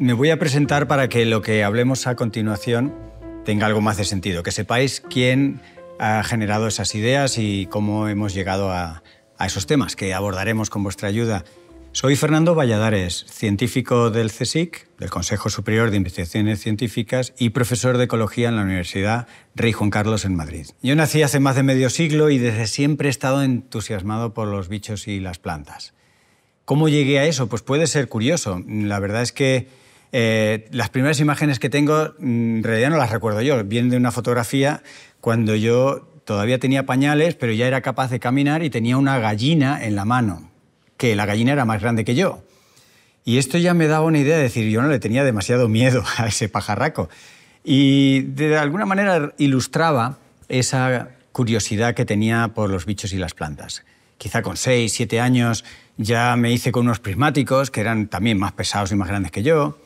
Me voy a presentar para que lo que hablemos a continuación tenga algo más de sentido, que sepáis quién ha generado esas ideas y cómo hemos llegado a, esos temas que abordaremos con vuestra ayuda. Soy Fernando Valladares, científico del CSIC, del Consejo Superior de Investigaciones Científicas, y profesor de Ecología en la Universidad Rey Juan Carlos en Madrid. Yo nací hace más de medio siglo y desde siempre he estado entusiasmado por los bichos y las plantas. ¿Cómo llegué a eso? Pues puede ser curioso. La verdad es que eh, las primeras imágenes que tengo, mm, en realidad no las recuerdo yo, vienen de una fotografía cuando yo todavía tenía pañales, pero ya era capaz de caminar y tenía una gallina en la mano, que la gallina era más grande que yo. Y esto ya me daba una idea de decir, yo no le tenía demasiado miedo a ese pajarraco. Y de alguna manera ilustraba esa curiosidad que tenía por los bichos y las plantas. Quizá con seis, siete años ya me hice con unos prismáticos que eran también más pesados y más grandes que yo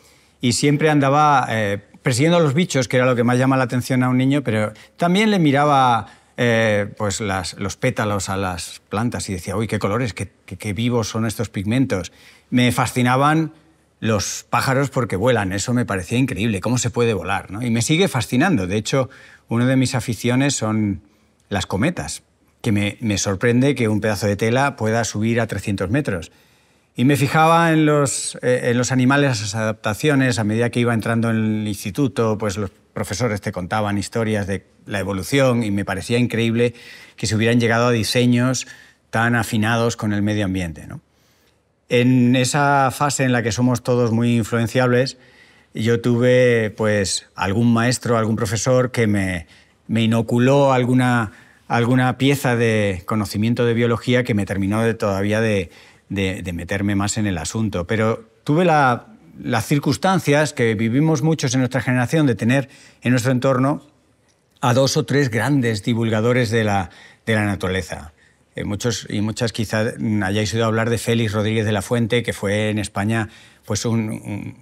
y siempre andaba eh, persiguiendo los bichos, que era lo que más llama la atención a un niño, pero también le miraba eh, pues los pétalos a las plantas y decía, uy, qué colores, qué, vivos son estos pigmentos. Me fascinaban los pájaros porque vuelan, eso me parecía increíble, cómo se puede volar. Y me sigue fascinando, de hecho, una de mis aficiones son las cometas, que me sorprende que un pedazo de tela pueda subir a 300 metros. Y me fijaba en los, animales, eh, en los animales, esas adaptaciones, a medida que iba entrando en el instituto, pues los profesores te contaban historias de la evolución y me parecía increíble que se hubieran llegado a diseños tan afinados con el medio ambiente. ¿no? En esa fase en la que somos todos muy influenciables, yo tuve pues algún maestro, algún profesor que me, me inoculó alguna, alguna pieza de conocimiento de biología que me terminó de, todavía de de, meterme más en el asunto. Pero tuve las circunstancias que vivimos muchos en nuestra generación de tener en nuestro entorno a dos o tres grandes divulgadores de la, de la naturaleza. Eh, muchos y muchas quizás hayáis oído hablar de Félix Rodríguez de la Fuente, que fue en España, pues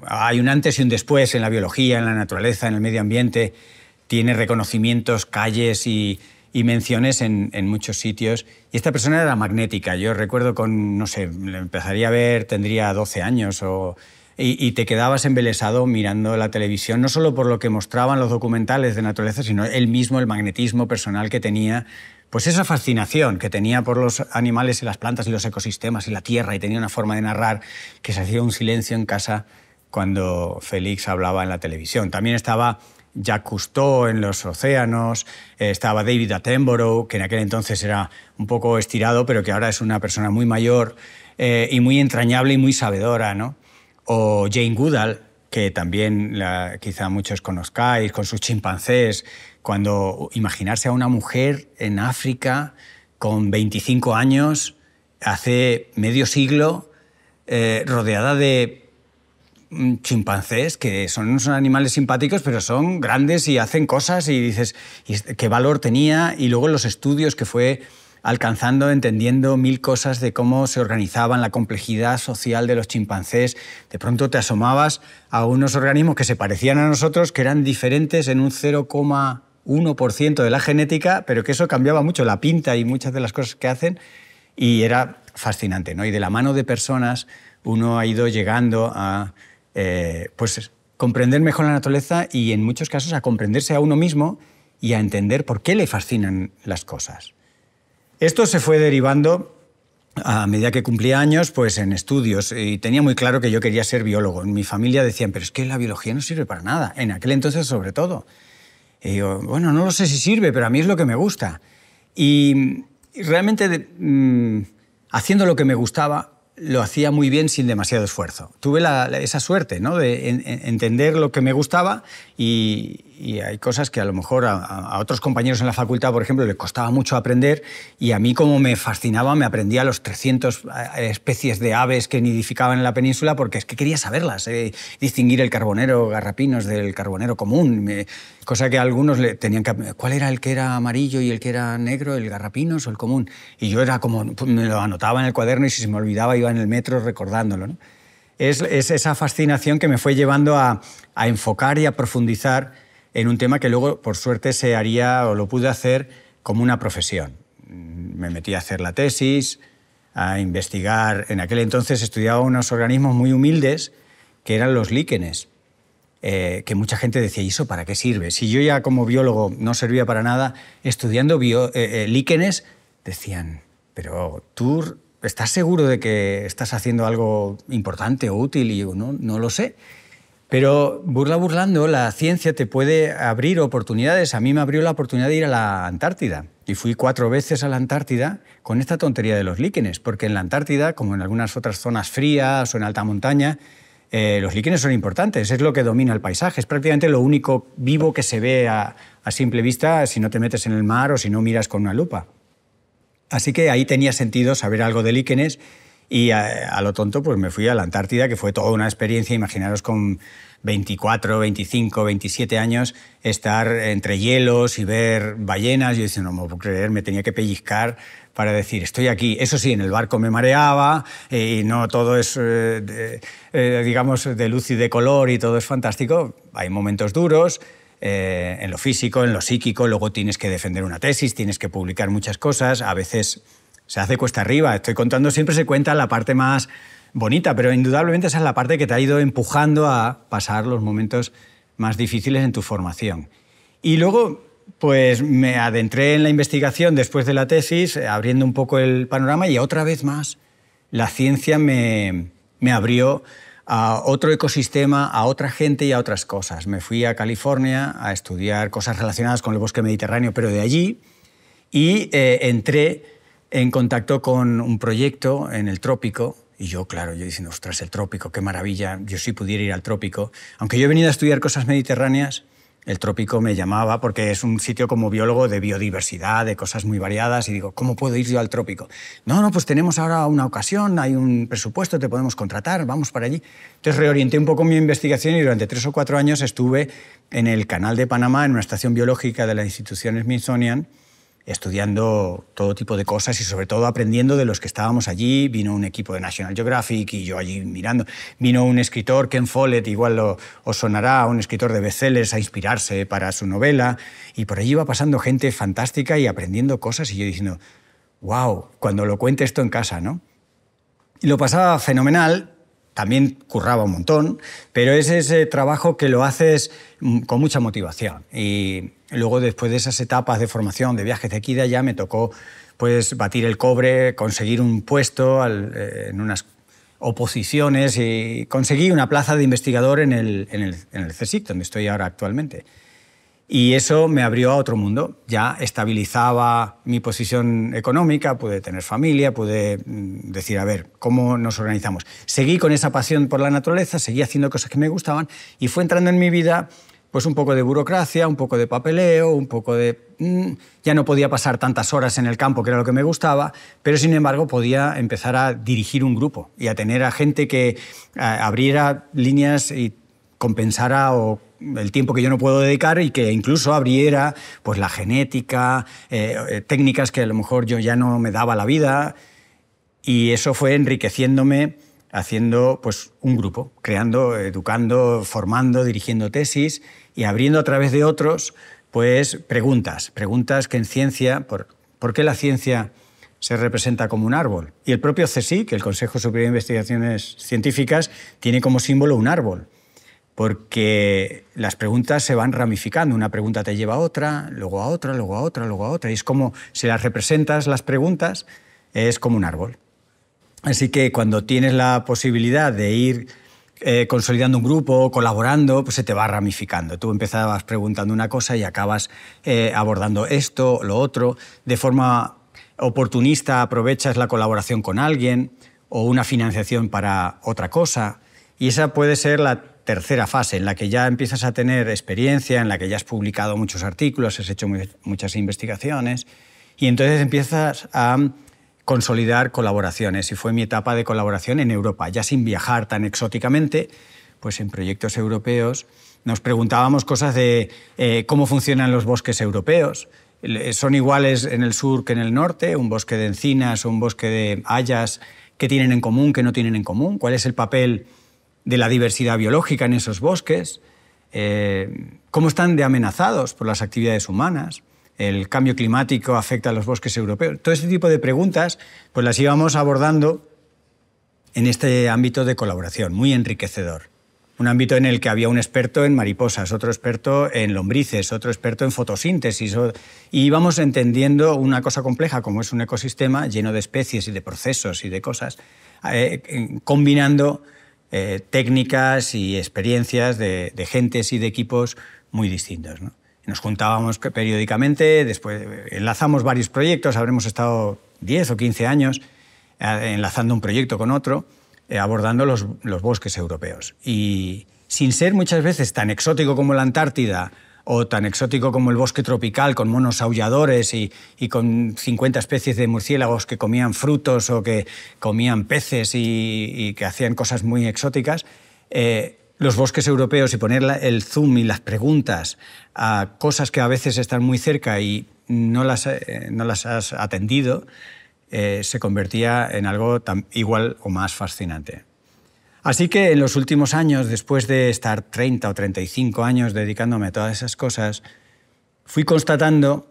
hay un antes y un después en la biología, en la naturaleza, en el medio ambiente. Tiene reconocimientos, calles y, y menciones en, muchos sitios. Y esta persona era magnética. Yo recuerdo con, no sé, le empezaría a ver, tendría 12 años o... Y, y, te quedabas embelesado mirando la televisión, no solo por lo que mostraban los documentales de naturaleza, sino él mismo, el magnetismo personal que tenía, pues esa fascinación que tenía por los animales y las plantas y los ecosistemas y la tierra, y tenía una forma de narrar que se hacía un silencio en casa cuando Félix hablaba en la televisión. También estaba Jacques Cousteau en Los Océanos, eh, estaba David Attenborough, que en aquel entonces era un poco estirado, pero que ahora es una persona muy mayor eh, y muy entrañable y muy sabedora, O Jane Goodall, que también la, quizá muchos conozcáis, con sus chimpancés, cuando imaginarse a una mujer en África con 25 años, hace medio siglo, eh, rodeada de Mm, chimpancés que son, son animales simpáticos, pero son grandes y hacen cosas y dices este, qué valor tenía y luego los estudios que fue alcanzando, entendiendo mil cosas de cómo se organizaban, la complejidad social de los chimpancés. De pronto te asomabas a unos organismos que se parecían a nosotros, que eran diferentes en un 0,1% de la genética, pero que eso cambiaba mucho la pinta y muchas de las cosas que hacen y era fascinante. ¿no? Y de la mano de personas uno ha ido llegando a eh, pues comprender mejor la naturaleza y en muchos casos a comprenderse a uno mismo y a entender por qué le fascinan las cosas. Esto se fue derivando a medida que cumplía años, pues en estudios, y tenía muy claro que yo quería ser biólogo. En mi familia decían, pero es que la biología no sirve para nada, en aquel entonces sobre todo. yo, bueno, no lo sé si sirve, pero a mí es lo que me gusta. Y realmente, mm, haciendo lo que me gustaba, lo hacía muy bien sin demasiado esfuerzo. Tuve la, esa suerte ¿no? de entender lo que me gustaba y, y hay cosas que a lo mejor a, otros compañeros en la facultad, por ejemplo, les costaba mucho aprender y a mí como me fascinaba, me aprendía los 300 eh, especies de aves que nidificaban en la península porque es que quería saberlas, eh, distinguir el carbonero garrapinos del carbonero común, cosa que algunos le tenían que... ¿Cuál era el que era amarillo y el que era negro, el garrapinos o el común? Y yo era como, pues, me lo anotaba en el cuaderno y si se me olvidaba iba en el metro recordándolo. Es, esa fascinación que me fue llevando a, a enfocar y a profundizar en un tema que luego, por suerte, se haría o lo pude hacer como una profesión. Me metí a hacer la tesis, a investigar. En aquel entonces estudiaba unos organismos muy humildes que eran los líquenes, eh, que mucha gente decía, ¿y eso para qué sirve? Si yo ya como biólogo no servía para nada, estudiando eh, eh, líquenes, decían, pero tú estás seguro de que estás haciendo algo importante o útil y yo no, no lo sé. Pero burla burlando, la ciencia te puede abrir oportunidades. A mí me abrió la oportunidad de ir a la Antártida. Y fui cuatro veces a la Antártida con esta tontería de los líquenes, porque en la Antártida, como en algunas otras zonas frías o en alta montaña, eh, los líquenes son importantes, es lo que domina el paisaje, es prácticamente lo único vivo que se ve a, a simple vista si no te metes en el mar o si no miras con una lupa. Así que ahí tenía sentido saber algo de líquenes y eh, a, lo tonto, pues me fui a la Antártida, que fue toda una experiencia. Imaginaros con 24, 25, 27 años, estar entre hielos y ver ballenas. Yo decía, no me puedo creer, me tenía que pellizcar para decir, estoy aquí. Eso sí, en el barco me mareaba eh, y no todo es, eh, digamos, de luz y de color y todo es fantástico. Hay momentos duros. en lo físico, en lo psíquico, luego tienes que defender una tesis, tienes que publicar muchas cosas, a veces se hace cuesta arriba. Estoy contando, siempre se cuenta la parte más bonita, pero indudablemente esa es la parte que te ha ido empujando a pasar los momentos más difíciles en tu formación. Y luego, pues me adentré en la investigación después de la tesis, abriendo un poco el panorama y otra vez más la ciencia me, abrió a otro ecosistema, a otra gente y a otras cosas. Me fui a California a estudiar cosas relacionadas con el bosque mediterráneo, pero de allí, y eh, entré en contacto con un proyecto en el trópico. Y yo, claro, yo diciendo, ostras, el trópico, qué maravilla, yo sí pudiera ir al trópico. Aunque yo he venido a estudiar cosas mediterráneas, el trópico me llamaba porque es un sitio como biólogo de biodiversidad, de cosas muy variadas, y digo, ¿cómo puedo ir yo al trópico? No, no, pues tenemos ahora una ocasión, hay un presupuesto, te podemos contratar, vamos para allí. Entonces reorienté un poco mi investigación y durante tres o cuatro años estuve en el Canal de Panamá, en una estación biológica de la institución Smithsonian, estudiando todo tipo de cosas y sobre todo aprendiendo de los que estábamos allí. Vino un equipo de National Geographic y yo allí mirando. Vino un escritor, Ken Follett, igual os sonará, un escritor de Beceles a inspirarse para su novela. Y por allí iba pasando gente fantástica y aprendiendo cosas y yo diciendo, wow, cuando lo cuente esto en casa, ¿no? Y lo pasaba fenomenal, también curraba un montón, pero es ese trabajo que lo haces mm, con mucha motivación. Y Luego, después de esas etapas de formación, de viajes de aquí ya me tocó pues, batir el cobre, conseguir un puesto eh, en unas oposiciones y conseguí una plaza de investigador en el, en en el CSIC, donde estoy ahora actualmente. Y eso me abrió a otro mundo. Ya estabilizaba mi posición económica, pude tener familia, pude mm, decir, a ver, ¿cómo nos organizamos? Seguí con esa pasión por la naturaleza, seguí haciendo cosas que me gustaban y fue entrando en mi vida pues un poco de burocracia, un poco de papeleo, un poco de... Mm, ya no podía pasar tantas horas en el campo, que era lo que me gustaba, pero sin embargo podía empezar a dirigir un grupo y a tener a gente que eh, abriera líneas y compensara el tiempo que yo no puedo dedicar y que incluso abriera pues la genética, eh, eh, técnicas que a lo mejor yo ya no me daba la vida. Y eso fue enriqueciéndome haciendo pues, un grupo, creando, educando, formando, dirigiendo tesis y abriendo a través de otros, pues preguntas, preguntas que en ciencia, por, qué la ciencia se representa como un árbol? Y el propio CSIC, el Consejo Superior de Investigaciones Científicas, tiene como símbolo un árbol porque las preguntas se van ramificando. Una pregunta te lleva a otra, luego a otra, luego a otra, luego a otra. Y es como, si las representas las preguntas, es como un árbol. Así que cuando tienes la posibilidad de ir eh, consolidando un grupo, colaborando, pues se te va ramificando. Tú empezabas preguntando una cosa y acabas eh, abordando esto, lo otro. De forma oportunista aprovechas la colaboración con alguien o una financiación para otra cosa. Y esa puede ser la tercera fase, en la que ya empiezas a tener experiencia, en la que ya has publicado muchos artículos, has hecho muchas investigaciones, y entonces empiezas a consolidar colaboraciones y fue mi etapa de colaboración en Europa, ya sin viajar tan exóticamente, pues en proyectos europeos nos preguntábamos cosas de eh, cómo funcionan los bosques europeos. ¿Son iguales en el sur que en el norte? ¿Un bosque de encinas o un bosque de hayas? ¿Qué tienen en común, qué no tienen en común? ¿Cuál es el papel de la diversidad biológica en esos bosques? Eh, ¿Cómo están de amenazados por las actividades humanas? el cambio climático afecta a los bosques europeos. Todo este tipo de preguntas pues las íbamos abordando en este ámbito de colaboración, muy enriquecedor. Un ámbito en el que había un experto en mariposas, otro experto en lombrices, otro experto en fotosíntesis. Y íbamos entendiendo una cosa compleja como es un ecosistema lleno de especies y de procesos y de cosas, eh, combinando eh, técnicas y experiencias de, de, gentes y de equipos muy distintos. ¿no? Nos juntábamos periódicamente, después enlazamos varios proyectos, habremos estado 10 o 15 años eh, enlazando un proyecto con otro, eh, abordando los, bosques europeos. Y sin ser muchas veces tan exótico como la Antártida o tan exótico como el bosque tropical con monos aulladores y, con 50 especies de murciélagos que comían frutos o que comían peces y, que hacían cosas muy exóticas, eh, los bosques europeos y poner el zoom y las preguntas a cosas que a veces están muy cerca y no las, eh, has atendido, eh, se convertía en algo igual o más fascinante. Así que en los últimos años, después de estar 30 o 35 años dedicándome a todas esas cosas, fui constatando,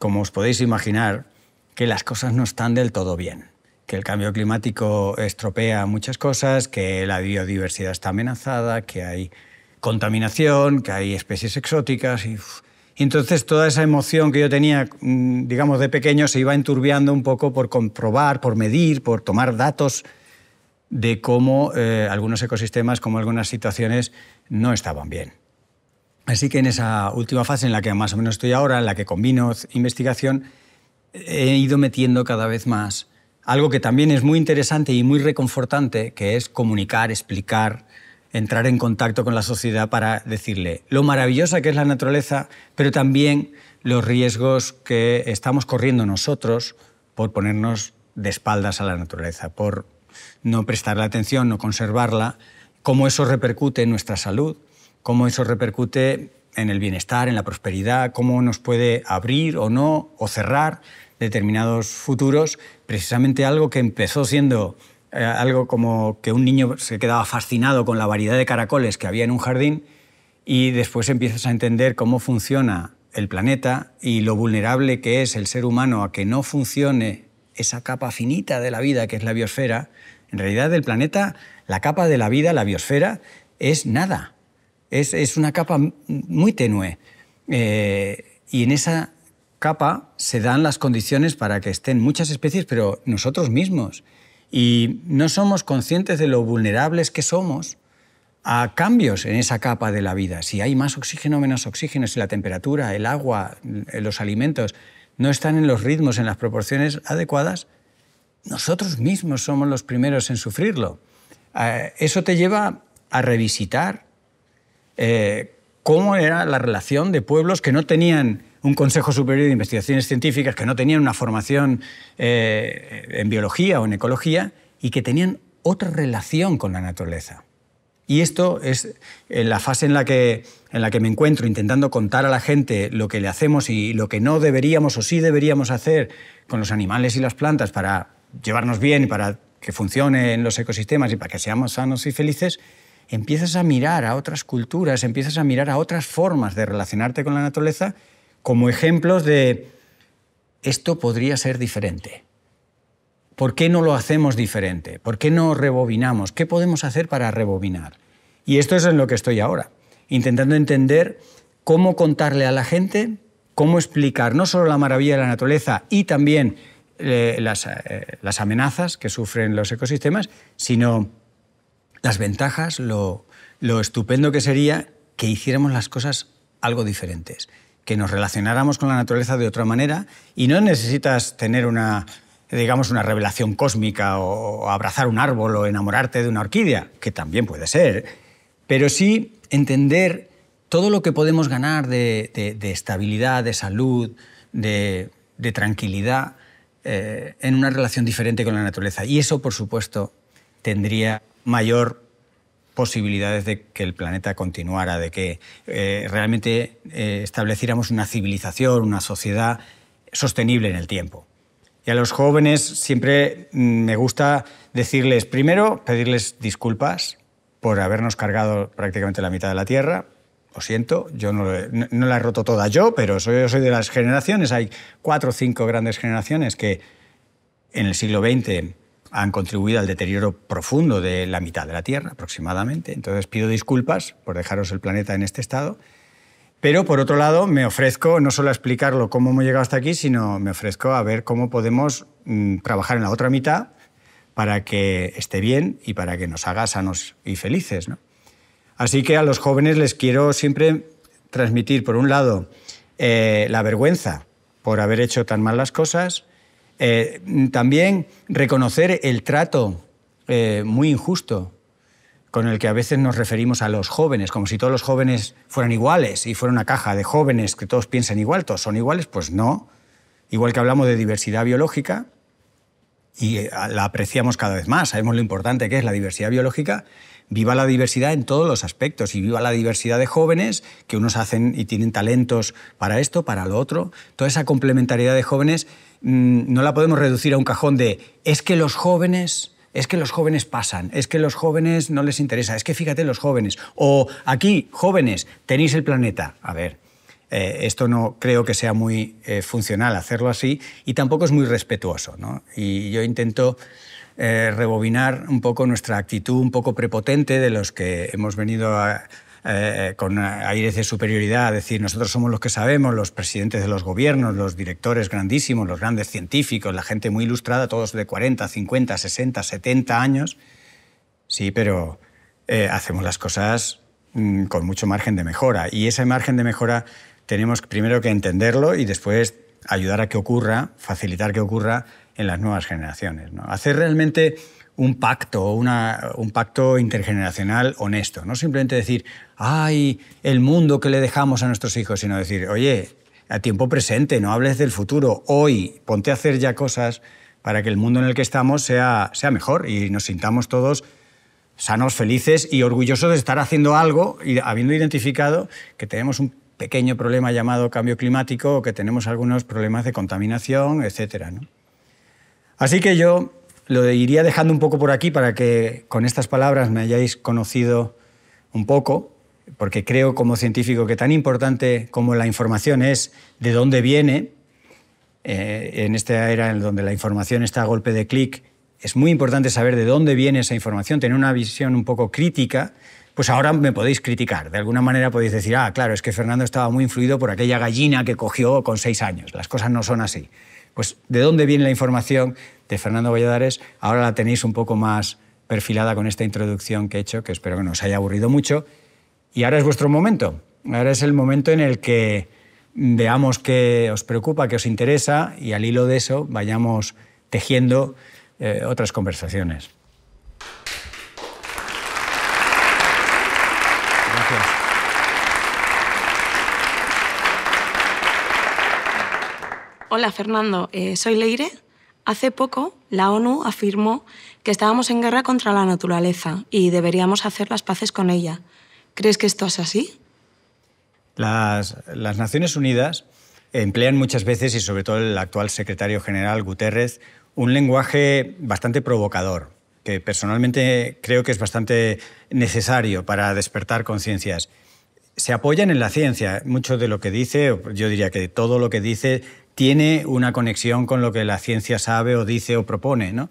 como os podéis imaginar, que las cosas no están del todo bien que el cambio climático estropea muchas cosas, que la biodiversidad está amenazada, que hay contaminación, que hay especies exóticas. Y, entonces toda esa emoción que yo tenía, mm, digamos, de pequeño se iba enturbiando un poco por comprobar, por medir, por tomar datos de cómo eh, algunos ecosistemas, como algunas situaciones, no estaban bien. Así que en esa última fase en la que más o menos estoy ahora, en la que combino investigación, he ido metiendo cada vez más algo que también es muy interesante y muy reconfortante, que es comunicar, explicar, entrar en contacto con la sociedad para decirle lo maravillosa que es la naturaleza, pero también los riesgos que estamos corriendo nosotros por ponernos de espaldas a la naturaleza, por no prestarle atención, no conservarla, cómo eso repercute en nuestra salud, cómo eso repercute en el bienestar, en la prosperidad, cómo nos puede abrir o no, o cerrar, determinados futuros, precisamente algo que empezó siendo eh, algo como que un niño se quedaba fascinado con la variedad de caracoles que había en un jardín y después empiezas a entender cómo funciona el planeta y lo vulnerable que es el ser humano a que no funcione esa capa finita de la vida que es la biosfera. En realidad el planeta, la capa de la vida, la biosfera, es nada. Es, una capa muy tenue. Eh, y en esa capa se dan las condiciones para que estén muchas especies, pero nosotros mismos. Y no somos conscientes de lo vulnerables que somos a cambios en esa capa de la vida. Si hay más oxígeno o menos oxígeno, si la temperatura, el agua, los alimentos no están en los ritmos, en las proporciones adecuadas, nosotros mismos somos los primeros en sufrirlo. Eh, eso te lleva a revisitar eh, cómo era la relación de pueblos que no tenían un Consejo Superior de Investigaciones Científicas, que no tenían una formación eh, en biología o en ecología y que tenían otra relación con la naturaleza. Y esto es la fase en la, que, en la que me encuentro intentando contar a la gente lo que le hacemos y lo que no deberíamos o sí deberíamos hacer con los animales y las plantas para llevarnos bien, y para que funcionen los ecosistemas y para que seamos sanos y felices empiezas a mirar a otras culturas, empiezas a mirar a otras formas de relacionarte con la naturaleza como ejemplos de esto podría ser diferente. ¿Por qué no lo hacemos diferente? ¿Por qué no rebobinamos? ¿Qué podemos hacer para rebobinar? Y esto es en lo que estoy ahora, intentando entender cómo contarle a la gente, cómo explicar no solo la maravilla de la naturaleza y también eh, eh, las amenazas que sufren los ecosistemas, sino las ventajas, lo, estupendo que sería que hiciéramos las cosas algo diferentes, que nos relacionáramos con la naturaleza de otra manera y no necesitas tener una digamos, una revelación cósmica o abrazar un árbol o enamorarte de una orquídea, que también puede ser, pero sí entender todo lo que podemos ganar de, estabilidad, de salud, de, tranquilidad eh, en una relación diferente con la naturaleza. Y eso, por supuesto, tendría mayor posibilidades de que el planeta continuara, de que eh, realmente eh, estableciéramos una civilización, una sociedad sostenible en el tiempo. Y a los jóvenes siempre mm, me gusta decirles, primero, pedirles disculpas por habernos cargado prácticamente la mitad de la Tierra. Lo siento, yo no, la he roto toda yo, pero soy, soy de las generaciones. Hay cuatro o cinco grandes generaciones que en el siglo XX han contribuido al deterioro profundo de la mitad de la Tierra aproximadamente. Entonces pido disculpas por dejaros el planeta en este estado. Pero por otro lado, me ofrezco no solo a explicarlo cómo hemos llegado hasta aquí, sino me ofrezco a ver cómo podemos mm, trabajar en la otra mitad para que esté bien y para que nos haga sanos y felices. Así que a los jóvenes les quiero siempre transmitir, por un lado, eh, la vergüenza por haber hecho tan mal las cosas eh, también reconocer el trato eh, muy injusto con el que a veces nos referimos a los jóvenes, como si todos los jóvenes fueran iguales y fuera una caja de jóvenes que todos piensan igual, todos son iguales, pues no. Igual que hablamos de diversidad biológica, y eh, la apreciamos cada vez más, sabemos lo importante que es la diversidad biológica, viva la diversidad en todos los aspectos y viva la diversidad de jóvenes que unos hacen y tienen talentos para esto, para lo otro, toda esa complementariedad de jóvenes Mm, no la podemos reducir a un cajón de es que los jóvenes es que los jóvenes pasan, es que los jóvenes no les interesa, es que fíjate los jóvenes. O aquí, jóvenes, tenéis el planeta. A ver, eh, esto no creo que sea muy eh, funcional hacerlo así y tampoco es muy respetuoso. ¿no? Y yo intento eh, rebobinar un poco nuestra actitud un poco prepotente de los que hemos venido a, eh, eh, con aires de superioridad, decir, nosotros somos los que sabemos, los presidentes de los gobiernos, los directores grandísimos, los grandes científicos, la gente muy ilustrada, todos de 40, 50, 60, 70 años. Sí, pero eh, hacemos las cosas mm, con mucho margen de mejora. Y ese margen de mejora tenemos primero que entenderlo y después ayudar a que ocurra, facilitar que ocurra en las nuevas generaciones. ¿no? Hacer realmente un pacto, una, un pacto intergeneracional honesto. No simplemente decir, ay, el mundo que le dejamos a nuestros hijos, sino decir, oye, a tiempo presente, no hables del futuro, hoy, ponte a hacer ya cosas para que el mundo en el que estamos sea, sea mejor y nos sintamos todos sanos, felices y orgullosos de estar haciendo algo y habiendo identificado que tenemos un pequeño problema llamado cambio climático o que tenemos algunos problemas de contaminación, etc. Así que yo lo iría dejando un poco por aquí para que con estas palabras me hayáis conocido un poco, porque creo como científico que tan importante como la información es de dónde viene, eh, en esta era en donde la información está a golpe de clic, es muy importante saber de dónde viene esa información, tener una visión un poco crítica, pues ahora me podéis criticar. De alguna manera podéis decir, ah, claro, es que Fernando estaba muy influido por aquella gallina que cogió con seis años. Las cosas no son así. Pues de dónde viene la información, de Fernando Valladares, ahora la tenéis un poco más perfilada con esta introducción que he hecho, que espero que no os haya aburrido mucho. Y ahora es vuestro momento. Ahora es el momento en el que veamos qué os preocupa, qué os interesa y al hilo de eso vayamos tejiendo eh, otras conversaciones. Hola Fernando, eh, soy Leire Hace poco, la ONU afirmó que estábamos en guerra contra la naturaleza y deberíamos hacer las paces con ella. ¿Crees que esto es así? Las, Naciones Unidas emplean muchas veces, y sobre todo el actual secretario general Guterres, un lenguaje bastante provocador, que personalmente creo que es bastante necesario para despertar conciencias. Se apoyan en la ciencia. Mucho de lo que dice, yo diría que todo lo que dice, tiene una conexión con lo que la ciencia sabe o dice o propone, ¿no?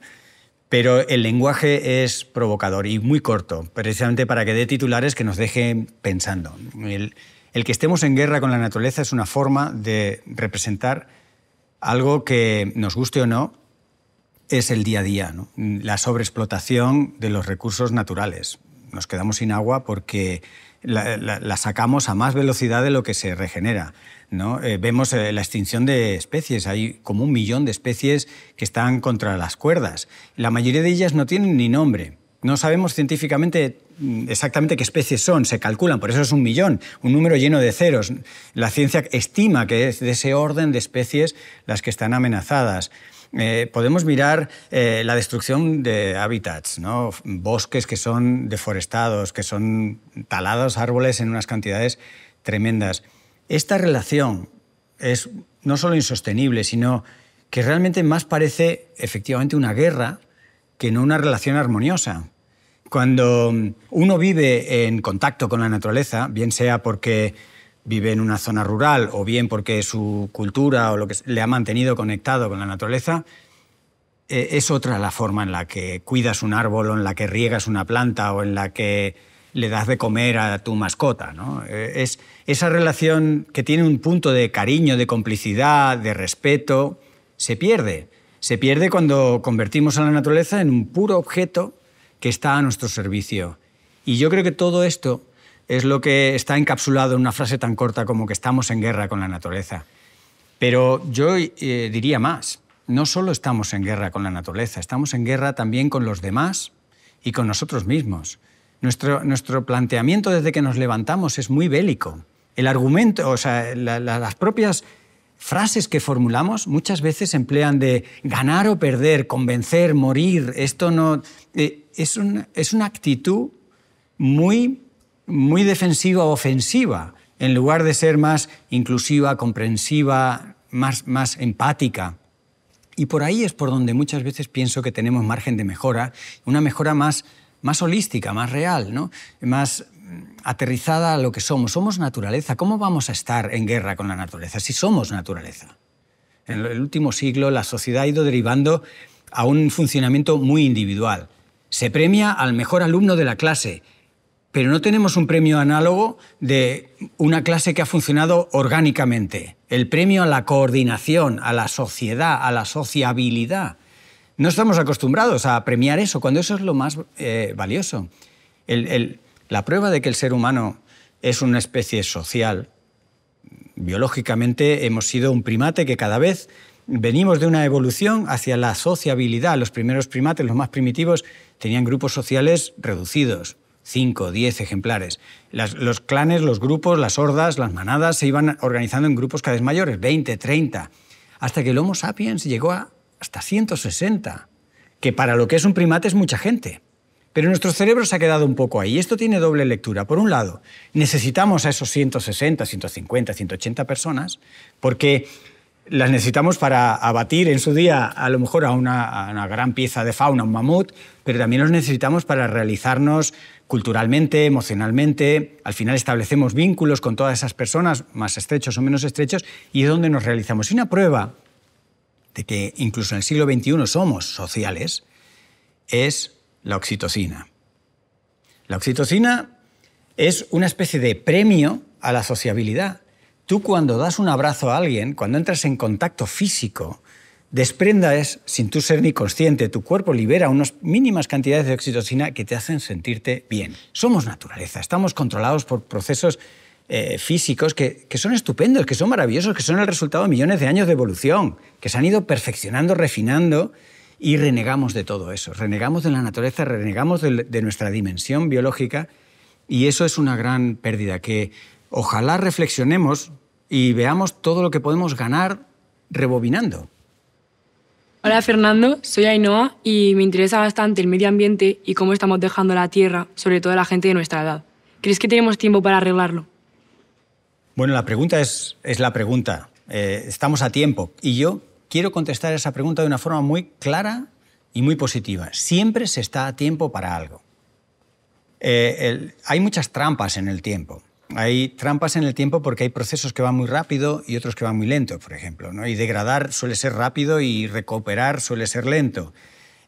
Pero el lenguaje es provocador y muy corto, precisamente para que dé titulares que nos dejen pensando. El, que estemos en guerra con la naturaleza es una forma de representar algo que, nos guste o no, es el día a día, la sobreexplotación de los recursos naturales. Nos quedamos sin agua porque la, sacamos a más velocidad de lo que se regenera. Eh, vemos eh, la extinción de especies. Hay como un millón de especies que están contra las cuerdas. La mayoría de ellas no tienen ni nombre. No sabemos científicamente mm, exactamente qué especies son, se calculan, por eso es un millón, un número lleno de ceros. La ciencia estima que es de ese orden de especies las que están amenazadas. Eh, podemos mirar la destrucción de hábitats, ¿no? bosques que son deforestados, que son talados árboles en unas cantidades tremendas. Esta relación es no solo insostenible, sino que realmente más parece efectivamente una guerra que no una relación armoniosa. Cuando uno vive en contacto con la naturaleza, bien sea porque vive en una zona rural o bien porque su cultura o lo que le ha mantenido conectado con la naturaleza, eh, es otra la forma en la que cuidas un árbol o en la que riegas una planta o en la que le das de comer a tu mascota. Eh, es esa relación que tiene un punto de cariño, de complicidad, de respeto, se pierde. Se pierde cuando convertimos a la naturaleza en un puro objeto que está a nuestro servicio. Y yo creo que todo esto es lo que está encapsulado en una frase tan corta como que estamos en guerra con la naturaleza. Pero yo eh, diría más, no solo estamos en guerra con la naturaleza, estamos en guerra también con los demás y con nosotros mismos. Nuestro, planteamiento desde que nos levantamos es muy bélico. El argumento, o sea, las propias frases que formulamos muchas veces emplean de ganar o perder, convencer, morir, esto no... Eh, es, una actitud muy, muy defensiva o ofensiva, en lugar de ser más inclusiva, comprensiva, más empática. Y por ahí es por donde muchas veces pienso que tenemos margen de mejora, una mejora más más holística, más real, ¿no? más mm, aterrizada a lo que somos. Somos naturaleza. ¿Cómo vamos a estar en guerra con la naturaleza si somos naturaleza? En el último siglo la sociedad ha ido derivando a un funcionamiento muy individual. Se premia al mejor alumno de la clase, pero no tenemos un premio análogo de una clase que ha funcionado orgánicamente. El premio a la coordinación, a la sociedad, a la sociabilidad. No estamos acostumbrados a premiar eso, cuando eso es lo más eh, valioso. la prueba de que el ser humano es una especie social, biológicamente hemos sido un primate que cada vez venimos de una evolución hacia la sociabilidad. Los primeros primates, los más primitivos, tenían grupos sociales reducidos, 5, 10 ejemplares. los clanes, los grupos, las hordas, las manadas se iban organizando en grupos cada vez mayores, 20, 30, hasta que el Homo sapiens llegó a hasta 160, que para lo que es un primate es mucha gente. Pero nuestro cerebro se ha quedado un poco ahí. Esto tiene doble lectura. Por un lado, necesitamos a esos 160, 150, 180 personas, porque las necesitamos para abatir en su día a lo mejor a una, gran pieza de fauna, un mamut, pero también los necesitamos para realizarnos culturalmente, emocionalmente. Al final establecemos vínculos con todas esas personas, más estrechos o menos estrechos, y es donde nos realizamos. Y una prueba de que incluso en el siglo XXI somos sociales, es la oxitocina. La oxitocina es una especie de premio a la sociabilidad. Tú cuando das un abrazo a alguien, cuando entras en contacto físico, desprendas, sin tú ser ni consciente, tu cuerpo libera unas mínimas cantidades de oxitocina que te hacen sentirte bien. Somos naturaleza, estamos controlados por procesos eh, físicos que, son estupendos, que son maravillosos, que son el resultado de millones de años de evolución, que se han ido perfeccionando, refinando, y renegamos de todo eso. Renegamos de la naturaleza, renegamos de, nuestra dimensión biológica, y eso es una gran pérdida, que ojalá reflexionemos y veamos todo lo que podemos ganar rebobinando. Hola Fernando, soy Ainhoa y me interesa bastante el medio ambiente y cómo estamos dejando la Tierra, sobre todo a la gente de nuestra edad. ¿Crees que tenemos tiempo para arreglarlo? Bueno, la pregunta es, la pregunta. Eh, estamos a tiempo y yo quiero contestar esa pregunta de una forma muy clara y muy positiva. Siempre se está a tiempo para algo. Eh, hay muchas trampas en el tiempo. Hay trampas en el tiempo porque hay procesos que van muy rápido y otros que van muy lento, por ejemplo. ¿no? Y degradar suele ser rápido y recuperar suele ser lento.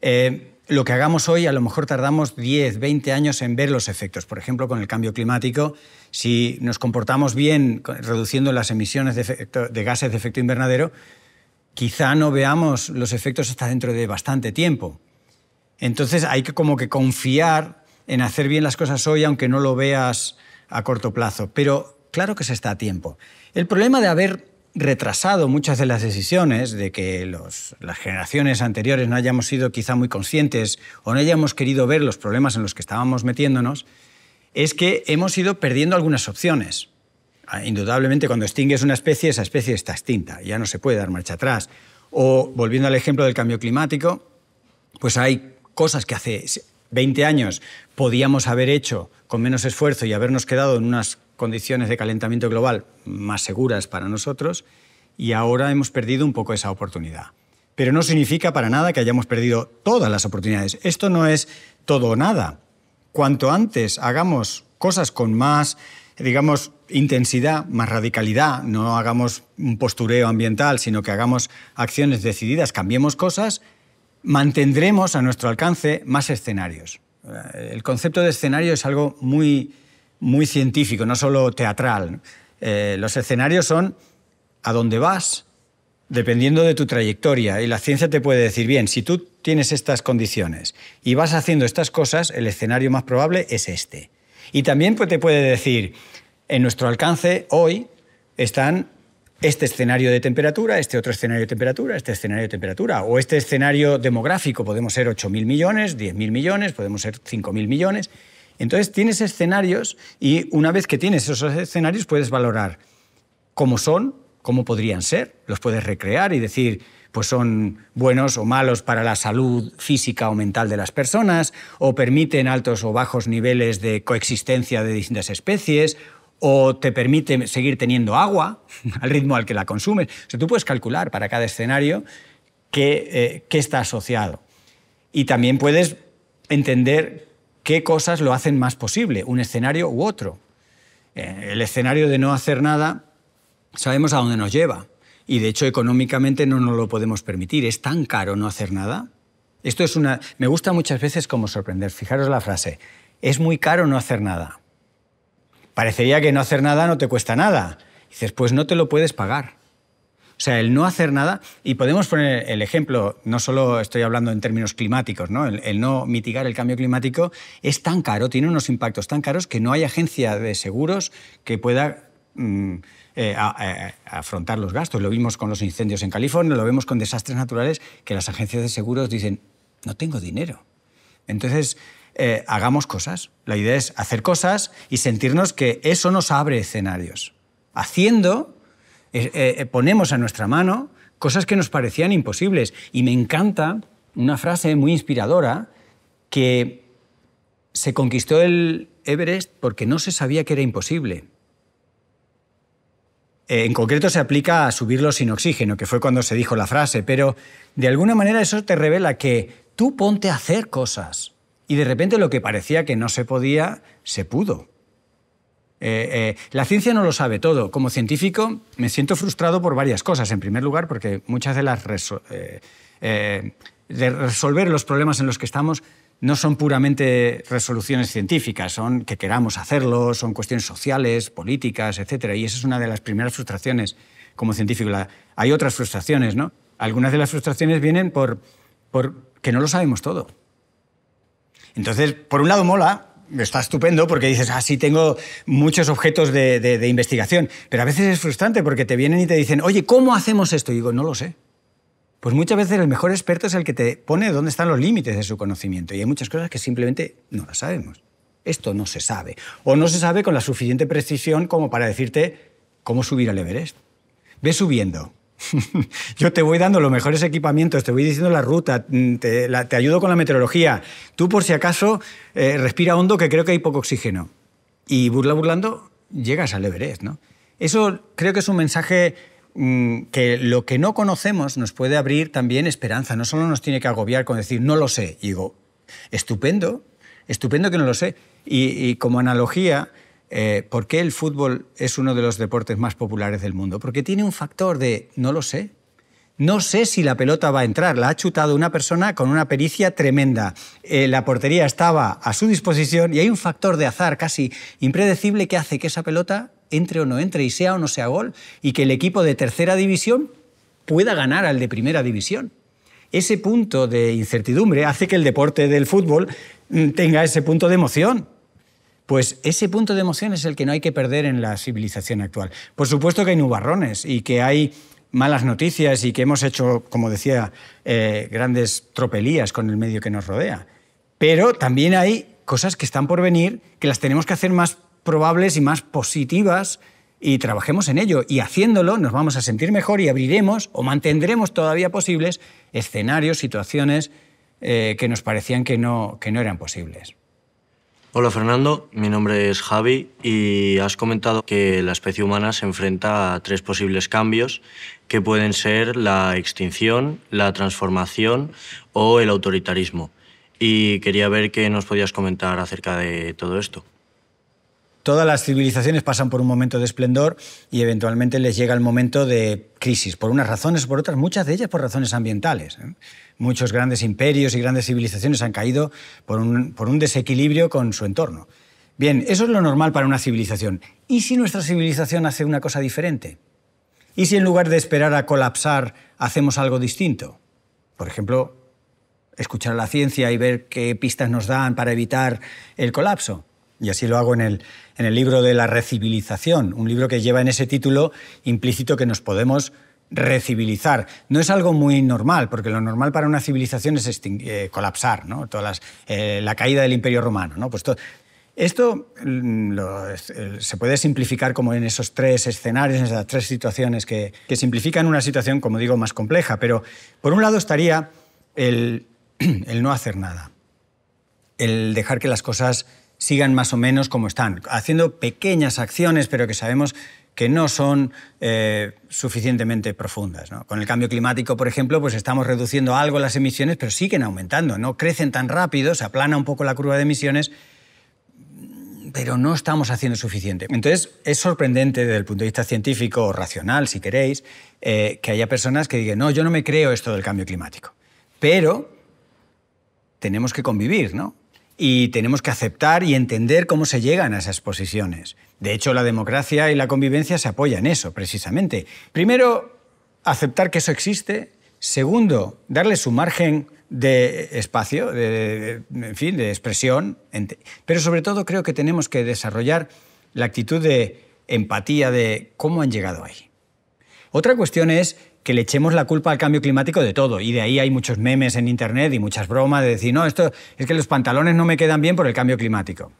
Eh, lo que hagamos hoy, a lo mejor tardamos 10, 20 años en ver los efectos. Por ejemplo, con el cambio climático, si nos comportamos bien reduciendo las emisiones de, gases de efecto invernadero, quizá no veamos los efectos hasta dentro de bastante tiempo. Entonces hay que como que confiar en hacer bien las cosas hoy, aunque no lo veas a corto plazo. Pero claro que se está a tiempo. El problema de haber retrasado muchas de las decisiones, de que las generaciones anteriores no hayamos sido quizá muy conscientes o no hayamos querido ver los problemas en los que estábamos metiéndonos, es que hemos ido perdiendo algunas opciones. Ah, indudablemente, cuando extingues una especie, esa especie está extinta, ya no se puede dar marcha atrás. O, volviendo al ejemplo del cambio climático, pues hay cosas que hace 20 años podíamos haber hecho con menos esfuerzo y habernos quedado en unas condiciones de calentamiento global más seguras para nosotros, y ahora hemos perdido un poco esa oportunidad. Pero no significa para nada que hayamos perdido todas las oportunidades. Esto no es todo o nada cuanto antes hagamos cosas con más, digamos, intensidad, más radicalidad, no hagamos un postureo ambiental, sino que hagamos acciones decididas, cambiemos cosas, mantendremos a nuestro alcance más escenarios. Eh, el concepto de escenario es algo muy, muy científico, no solo teatral. Eh, los escenarios son a dónde vas, dependiendo de tu trayectoria. Y la ciencia te puede decir, bien, si tú tienes estas condiciones y vas haciendo estas cosas, el escenario más probable es este. Y también pues, te puede decir, en nuestro alcance hoy están este escenario de temperatura, este otro escenario de temperatura, este escenario de temperatura, o este escenario demográfico, podemos ser 8.000 millones, 10.000 millones, podemos ser 5.000 millones. Entonces tienes escenarios y una vez que tienes esos escenarios puedes valorar cómo son, cómo podrían ser, los puedes recrear y decir, pues son buenos o malos para la salud física o mental de las personas, o permiten altos o bajos niveles de coexistencia de distintas especies, o te permite seguir teniendo agua al ritmo al que la consumes. O tú puedes calcular para cada escenario eh, qué, está asociado. Y también puedes entender qué cosas lo hacen más posible, un escenario u otro. Eh, el escenario de no hacer nada sabemos a dónde nos lleva. Y de hecho económicamente no nos lo podemos permitir. Es tan caro no hacer nada. Esto es una... Me gusta muchas veces como sorprender. Fijaros la frase. Es muy caro no hacer nada. Parecería que no hacer nada no te cuesta nada. Y dices, pues no te lo puedes pagar. O sea, el no hacer nada, y podemos poner el ejemplo, no solo estoy hablando en términos climáticos, ¿no? El, no mitigar el cambio climático es tan caro, tiene unos impactos tan caros que no hay agencia de seguros que pueda... Mm, eh, a, afrontar los gastos. Lo vimos con los incendios en California, lo vemos con desastres naturales que las agencias de seguros dicen, no tengo dinero. Entonces, eh, hagamos cosas. La idea es hacer cosas y sentirnos que eso nos abre escenarios. Haciendo, eh, ponemos a nuestra mano cosas que nos parecían imposibles. Y me encanta una frase muy inspiradora que se conquistó el Everest porque no se sabía que era imposible. Eh, en concreto se aplica a subirlo sin oxígeno, que fue cuando se dijo la frase, pero de alguna manera eso te revela que tú ponte a hacer cosas y de repente lo que parecía que no se podía, se pudo. Eh, eh, la ciencia no lo sabe todo. Como científico me siento frustrado por varias cosas. En primer lugar, porque muchas de las... de resolver los problemas en los que estamos no son puramente resoluciones científicas, son que queramos hacerlo, son cuestiones sociales, políticas, etc. Y esa es una de las primeras frustraciones como científico. Hay otras frustraciones, ¿no? Algunas de las frustraciones vienen por, por que no lo sabemos todo. Entonces, por un lado mola, está estupendo porque dices, ah, sí, tengo muchos objetos de, de investigación, pero a veces es frustrante porque te vienen y te dicen, oye, ¿cómo hacemos esto? Y digo, no lo sé. Pues muchas veces el mejor experto es el que te pone dónde están los límites de su conocimiento y hay muchas cosas que simplemente no las sabemos. Esto no se sabe. O no se sabe con la suficiente precisión como para decirte cómo subir al Everest. Ve subiendo. Yo te voy dando los mejores equipamientos, te voy diciendo la ruta, mm, te, ayudo con la meteorología. Tú por si acaso eh, respira hondo que creo que hay poco oxígeno. Y burla burlando, llegas al Everest. ¿no? Eso creo que es un mensaje Mm, que lo que no conocemos nos puede abrir también esperanza. No solo nos tiene que agobiar con decir, no lo sé. Y digo, estupendo, estupendo que no lo sé. Y, como analogía, eh, ¿por qué el fútbol es uno de los deportes más populares del mundo? Porque tiene un factor de, no lo sé. No sé si la pelota va a entrar. La ha chutado una persona con una pericia tremenda. Eh, la portería estaba a su disposición y hay un factor de azar casi impredecible que hace que esa pelota entre o no entre, y sea o no sea gol, y que el equipo de tercera división pueda ganar al de primera división. Ese punto de incertidumbre hace que el deporte del fútbol mm, tenga ese punto de emoción. Pues ese punto de emoción es el que no hay que perder en la civilización actual. Por supuesto que hay nubarrones y que hay malas noticias y que hemos hecho, como decía, eh, grandes tropelías con el medio que nos rodea. Pero también hay cosas que están por venir que las tenemos que hacer más probables y más positivas y trabajemos en ello. Y haciéndolo nos vamos a sentir mejor y abriremos o mantendremos todavía posibles escenarios, situaciones eh, que nos parecían que no, que no eran posibles. Hola Fernando, mi nombre es Javi y has comentado que la especie humana se enfrenta a tres posibles cambios que pueden ser la extinción, la transformación o el autoritarismo. Y quería ver qué nos podías comentar acerca de todo esto. Todas las civilizaciones pasan por un momento de esplendor y eventualmente les llega el momento de crisis, por unas razones, o por otras, muchas de ellas por razones ambientales. ¿eh? Muchos grandes imperios y grandes civilizaciones han caído por un, por un desequilibrio con su entorno. Bien, eso es lo normal para una civilización. ¿Y si nuestra civilización hace una cosa diferente? ¿Y si en lugar de esperar a colapsar hacemos algo distinto? Por ejemplo, escuchar a la ciencia y ver qué pistas nos dan para evitar el colapso y así lo hago en el, libro de la recivilización, un libro que lleva en ese título implícito que nos podemos recivilizar. No es algo muy normal, porque lo normal para una civilización es eh, colapsar, Todas eh, la caída del imperio romano. ¿no? Pues esto mm, eh, se puede simplificar como en esos tres escenarios, en esas tres situaciones que, simplifican una situación, como digo, más compleja. Pero por un lado estaría el no hacer nada, el dejar que las cosas sigan más o menos como están, haciendo pequeñas acciones, pero que sabemos que no son eh, suficientemente profundas. Con el cambio climático, por ejemplo, pues estamos reduciendo algo las emisiones, pero siguen aumentando, no crecen tan rápido, se aplana un poco la curva de emisiones, pero no estamos haciendo suficiente. Entonces, es sorprendente desde el punto de vista científico o racional, si queréis, eh, que haya personas que digan, no, yo no me creo esto del cambio climático, pero tenemos que convivir, ¿no? y tenemos que aceptar y entender cómo se llegan a esas posiciones. De hecho, la democracia y la convivencia se apoyan en eso, precisamente. Primero, aceptar que eso existe. Segundo, darle su margen de espacio, de, en fin, de expresión. Pero sobre todo creo que tenemos que desarrollar la actitud de empatía de cómo han llegado ahí. Otra cuestión es que le echemos la culpa al cambio climático de todo. Y de ahí hay muchos memes en Internet y muchas bromas de decir, no, esto es que los pantalones no me quedan bien por el cambio climático.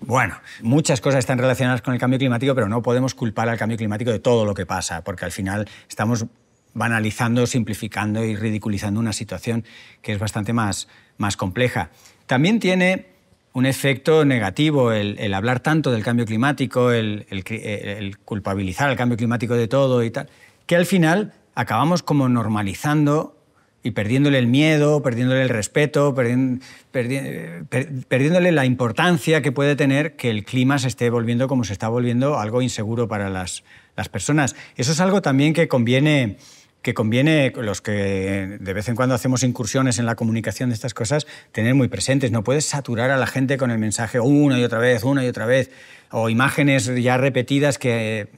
Bueno, muchas cosas están relacionadas con el cambio climático, pero no podemos culpar al cambio climático de todo lo que pasa, porque al final estamos banalizando, simplificando y ridiculizando una situación que es bastante más, más compleja. También tiene un efecto negativo el, hablar tanto del cambio climático, el, el culpabilizar al cambio climático de todo y tal que al final acabamos como normalizando y perdiéndole el miedo, perdiéndole el respeto, perdiéndole la importancia que puede tener que el clima se esté volviendo como se está volviendo algo inseguro para las, las personas. Eso es algo también que conviene que conviene, los que de vez en cuando hacemos incursiones en la comunicación de estas cosas, tener muy presentes. No puedes saturar a la gente con el mensaje una y otra vez, una y otra vez, o imágenes ya repetidas que eh,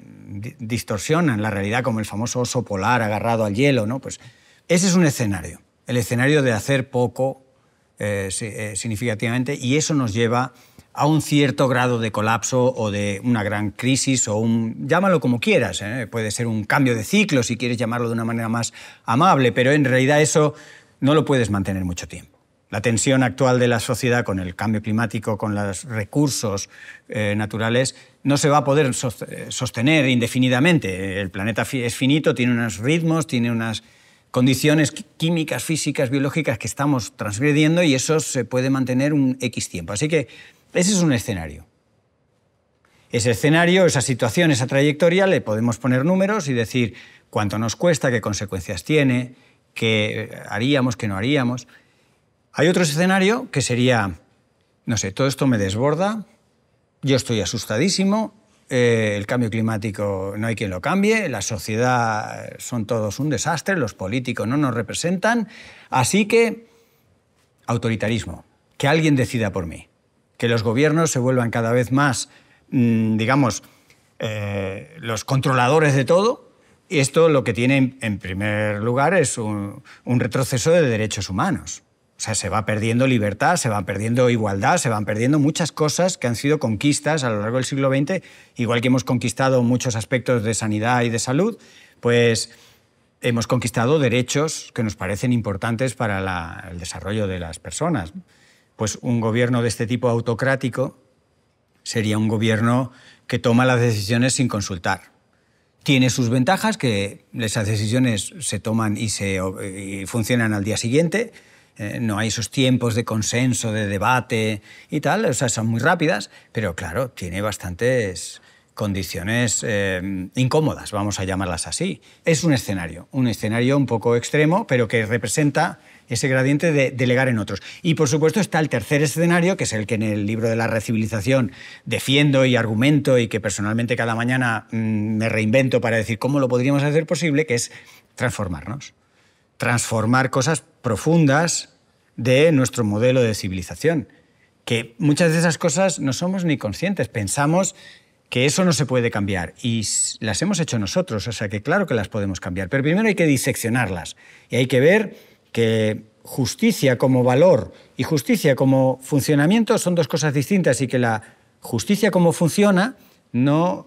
distorsionan la realidad, como el famoso oso polar agarrado al hielo. ¿no? Pues ese es un escenario, el escenario de hacer poco eh, eh, significativamente, y eso nos lleva a un cierto grado de colapso o de una gran crisis o un... llámalo como quieras, ¿eh? puede ser un cambio de ciclo si quieres llamarlo de una manera más amable, pero en realidad eso no lo puedes mantener mucho tiempo. La tensión actual de la sociedad con el cambio climático, con los recursos eh, naturales, no se va a poder eh, sostener indefinidamente. El planeta es finito, tiene unos ritmos, tiene unas condiciones químicas, físicas, biológicas que estamos transgrediendo y eso se puede mantener un X tiempo. Así que ese es un escenario. Ese escenario, esa situación, esa trayectoria, le podemos poner números y decir cuánto nos cuesta, qué consecuencias tiene, qué haríamos, qué no haríamos. Hay otro escenario que sería, no sé, todo esto me desborda, yo estoy asustadísimo, eh, el cambio climático no hay quien lo cambie, la sociedad son todos un desastre, los políticos no nos representan, así que autoritarismo, que alguien decida por mí que los gobiernos se vuelvan cada vez más, mm, digamos, eh, los controladores de todo. Y esto lo que tiene, en primer lugar, es un, retroceso de derechos humanos. O sea, se va perdiendo libertad, se va perdiendo igualdad, se van perdiendo muchas cosas que han sido conquistas a lo largo del siglo XX, igual que hemos conquistado muchos aspectos de sanidad y de salud, pues hemos conquistado derechos que nos parecen importantes para el desarrollo de las personas. Pues un gobierno de este tipo autocrático sería un gobierno que toma las decisiones sin consultar. Tiene sus ventajas, que esas decisiones se toman y, se, funcionan al día siguiente. Eh, no hay esos tiempos de consenso, de debate y tal. O sea, son muy rápidas, pero claro, tiene bastantes, condiciones eh, incómodas, vamos a llamarlas así. Es un escenario, un escenario un poco extremo, pero que representa ese gradiente de delegar en otros. Y por supuesto está el tercer escenario, que es el que en el libro de la recivilización defiendo y argumento y que personalmente cada mañana mm, me reinvento para decir cómo lo podríamos hacer posible, que es transformarnos. Transformar cosas profundas de nuestro modelo de civilización. Que muchas de esas cosas no somos ni conscientes. Pensamos que eso no se puede cambiar y las hemos hecho nosotros, o sea que claro que las podemos cambiar, pero primero hay que diseccionarlas y hay que ver que justicia como valor y justicia como funcionamiento son dos cosas distintas y que la justicia como funciona no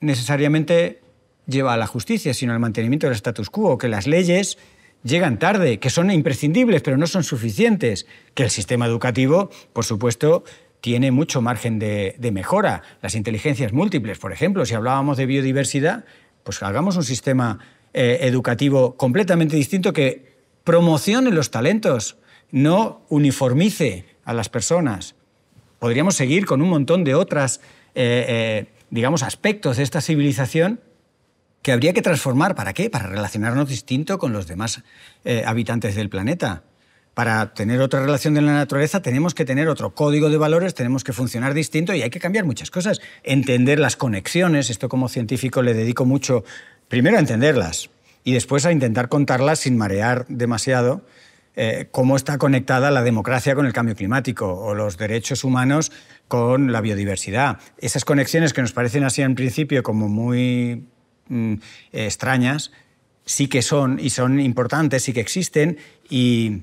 necesariamente lleva a la justicia, sino al mantenimiento del status quo, que las leyes llegan tarde, que son imprescindibles, pero no son suficientes, que el sistema educativo, por supuesto, tiene mucho margen de, mejora. Las inteligencias múltiples, por ejemplo, si hablábamos de biodiversidad, pues hagamos un sistema eh, educativo completamente distinto que Promocione los talentos, no uniformice a las personas. Podríamos seguir con un montón de otras, eh, eh, digamos, aspectos de esta civilización que habría que transformar. ¿Para qué? Para relacionarnos distinto con los demás eh, habitantes del planeta. Para tener otra relación de la naturaleza tenemos que tener otro código de valores, tenemos que funcionar distinto y hay que cambiar muchas cosas. Entender las conexiones, esto como científico le dedico mucho, primero a entenderlas, y después a intentar contarlas sin marear demasiado eh, cómo está conectada la democracia con el cambio climático o los derechos humanos con la biodiversidad. Esas conexiones que nos parecen así en principio como muy mm, extrañas, sí que son y son importantes, sí que existen y,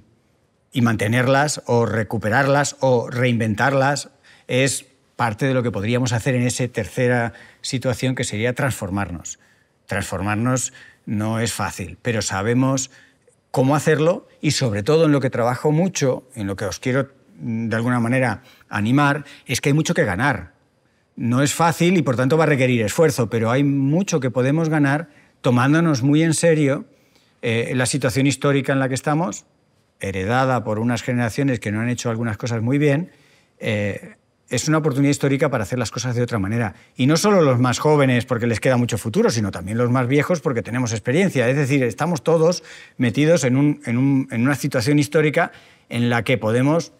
y mantenerlas o recuperarlas o reinventarlas es parte de lo que podríamos hacer en esa tercera situación que sería transformarnos. Transformarnos no es fácil, pero sabemos cómo hacerlo y sobre todo en lo que trabajo mucho, en lo que os quiero mm, de alguna manera animar, es que hay mucho que ganar. No es fácil y por tanto va a requerir esfuerzo, pero hay mucho que podemos ganar tomándonos muy en serio eh, la situación histórica en la que estamos, heredada por unas generaciones que no han hecho algunas cosas muy bien, eh, es una oportunidad histórica para hacer las cosas de otra manera. Y no solo los más jóvenes porque les queda mucho futuro, sino también los más viejos porque tenemos experiencia. Es decir, estamos todos metidos en, una situación histórica en la que podemos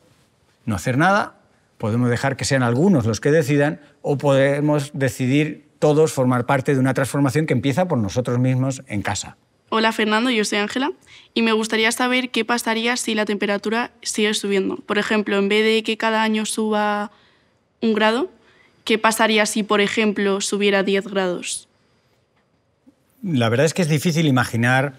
no hacer nada, podemos dejar que sean algunos los que decidan o podemos decidir todos formar parte de una transformación que empieza por nosotros mismos en casa. Hola Fernando, yo soy Ángela y me gustaría saber qué pasaría si la temperatura sigue subiendo. Por ejemplo, en vez de que cada año suba un grado, ¿qué pasaría si, por ejemplo, subiera 10 grados? La verdad es que es difícil imaginar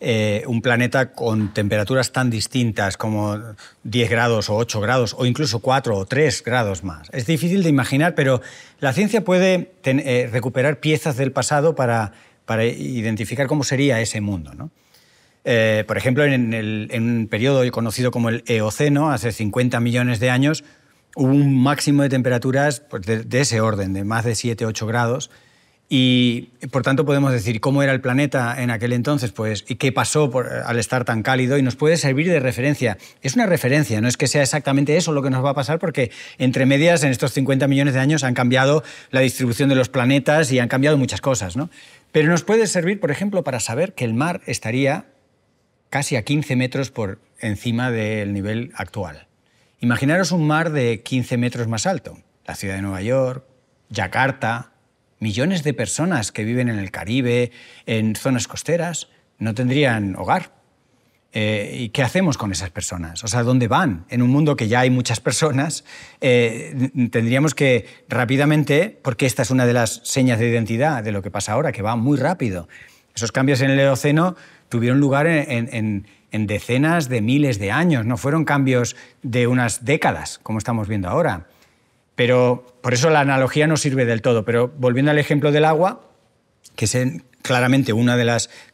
eh, un planeta con temperaturas tan distintas como 10 grados o 8 grados o incluso 4 o 3 grados más. Es difícil de imaginar, pero la ciencia puede eh, recuperar piezas del pasado para, para, identificar cómo sería ese mundo. Eh, por ejemplo, en, el, en un periodo conocido como el Eoceno, hace 50 millones de años, hubo un máximo de temperaturas pues, de, ese orden, de más de 7-8 grados. Y por tanto podemos decir cómo era el planeta en aquel entonces, pues y qué pasó al estar tan cálido y nos puede servir de referencia. Es una referencia, no es que sea exactamente eso lo que nos va a pasar porque entre medias en estos 50 millones de años han cambiado la distribución de los planetas y han cambiado muchas cosas, ¿no? Pero nos puede servir, por ejemplo, para saber que el mar estaría casi a 15 metros por encima del nivel actual. Imaginaros un mar de 15 metros más alto, la ciudad de Nueva York, Yakarta, millones de personas que viven en el Caribe, en zonas costeras, no tendrían hogar. Eh, ¿Y qué hacemos con esas personas? O sea, ¿dónde van? En un mundo que ya hay muchas personas, eh, tendríamos que rápidamente, porque esta es una de las señas de identidad de lo que pasa ahora, que va muy rápido. Esos cambios en el Eoceno tuvieron lugar en en decenas de miles de años, no fueron cambios de unas décadas, como estamos viendo ahora. Pero por eso la analogía no sirve del todo. Pero volviendo al ejemplo del agua, que es claramente uno de,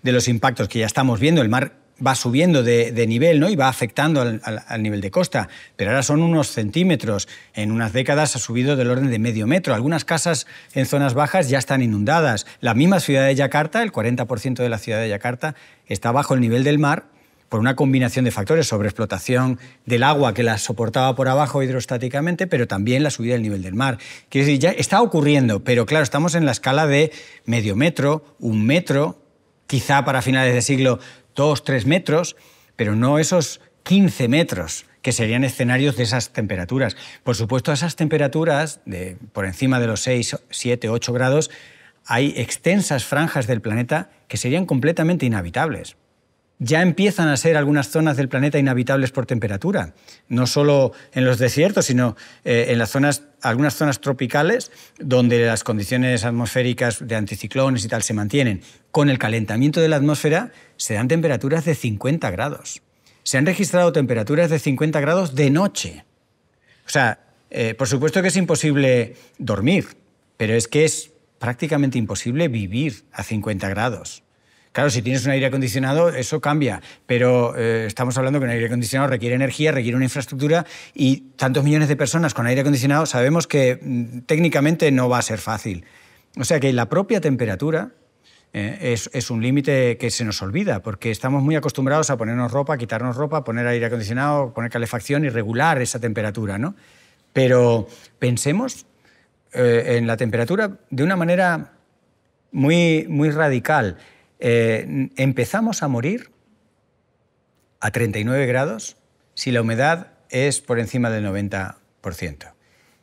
de los impactos que ya estamos viendo, el mar va subiendo de, nivel ¿no? y va afectando al, al, nivel de costa, pero ahora son unos centímetros. En unas décadas ha subido del orden de medio metro. Algunas casas en zonas bajas ya están inundadas. La misma ciudad de Yakarta, el 40% de la ciudad de Yakarta, está bajo el nivel del mar por una combinación de factores, sobreexplotación del agua que la soportaba por abajo hidrostáticamente, pero también la subida del nivel del mar. que decir, ya está ocurriendo, pero claro, estamos en la escala de medio metro, un metro, quizá para finales de siglo dos, tres metros, pero no esos 15 metros que serían escenarios de esas temperaturas. Por supuesto, a esas temperaturas, de, por encima de los 6, 7, 8 grados, hay extensas franjas del planeta que serían completamente inhabitables ya empiezan a ser algunas zonas del planeta inhabitables por temperatura, no solo en los desiertos, sino eh, en las zonas, algunas zonas tropicales donde las condiciones atmosféricas de anticiclones y tal se mantienen. Con el calentamiento de la atmósfera se dan temperaturas de 50 grados. Se han registrado temperaturas de 50 grados de noche. O sea, eh, por supuesto que es imposible dormir, pero es que es prácticamente imposible vivir a 50 grados. Claro, si tienes un aire acondicionado, eso cambia, pero eh, estamos hablando que un aire acondicionado requiere energía, requiere una infraestructura y tantos millones de personas con aire acondicionado sabemos que mm, técnicamente no va a ser fácil. O sea que la propia temperatura eh, es, un límite que se nos olvida, porque estamos muy acostumbrados a ponernos ropa, quitarnos ropa, poner aire acondicionado, poner calefacción y regular esa temperatura, ¿no? Pero pensemos eh, en la temperatura de una manera muy, muy radical. Eh, empezamos a morir a 39 grados si la humedad es por encima del 90%.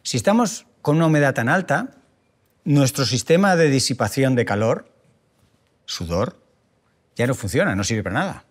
Si estamos con una humedad tan alta, nuestro sistema de disipación de calor, sudor, ya no funciona, no sirve para nada.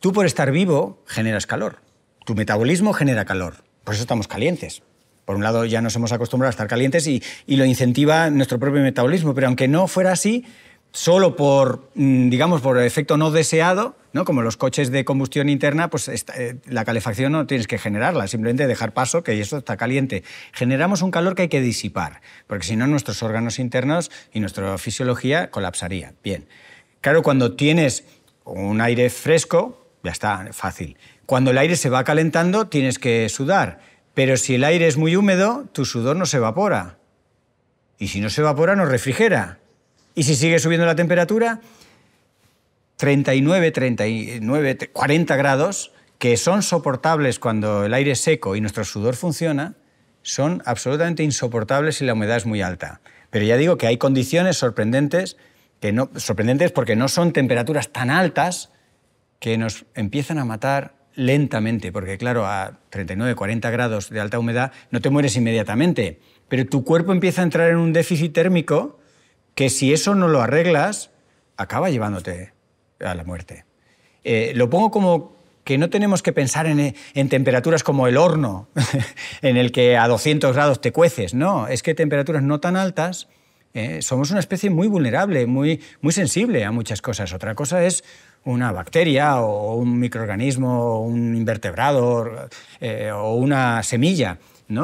Tú por estar vivo generas calor, tu metabolismo genera calor, por eso estamos calientes. Por un lado ya nos hemos acostumbrado a estar calientes y lo incentiva nuestro propio metabolismo, pero aunque no fuera así, solo por, mm, digamos, por efecto no deseado, ¿no? como los coches de combustión interna, pues eh, la calefacción no tienes que generarla, simplemente dejar paso que eso está caliente. Generamos un calor que hay que disipar, porque si no nuestros órganos internos y nuestra fisiología colapsaría. Bien. Claro, cuando tienes un aire fresco, ya está, fácil. Cuando el aire se va calentando, tienes que sudar. Pero si el aire es muy húmedo, tu sudor no se evapora. Y si no se evapora, no refrigera. Y si sigue subiendo la temperatura, 39, 39, 40 grados, que son soportables cuando el aire es seco y nuestro sudor funciona, son absolutamente insoportables si la humedad es muy alta. Pero ya digo que hay condiciones sorprendentes, que no, sorprendentes porque no son temperaturas tan altas que nos empiezan a matar lentamente, porque claro, a 39, 40 grados de alta humedad no te mueres inmediatamente, pero tu cuerpo empieza a entrar en un déficit térmico que si eso no lo arreglas, acaba llevándote a la muerte. Eh, lo pongo como que no tenemos que pensar en, temperaturas como el horno, en el que a 200 grados te cueces. No, es que temperaturas no tan altas, eh, somos una especie muy vulnerable, muy, muy sensible a muchas cosas. Otra cosa es una bacteria o un microorganismo, o un invertebrado eh, o una semilla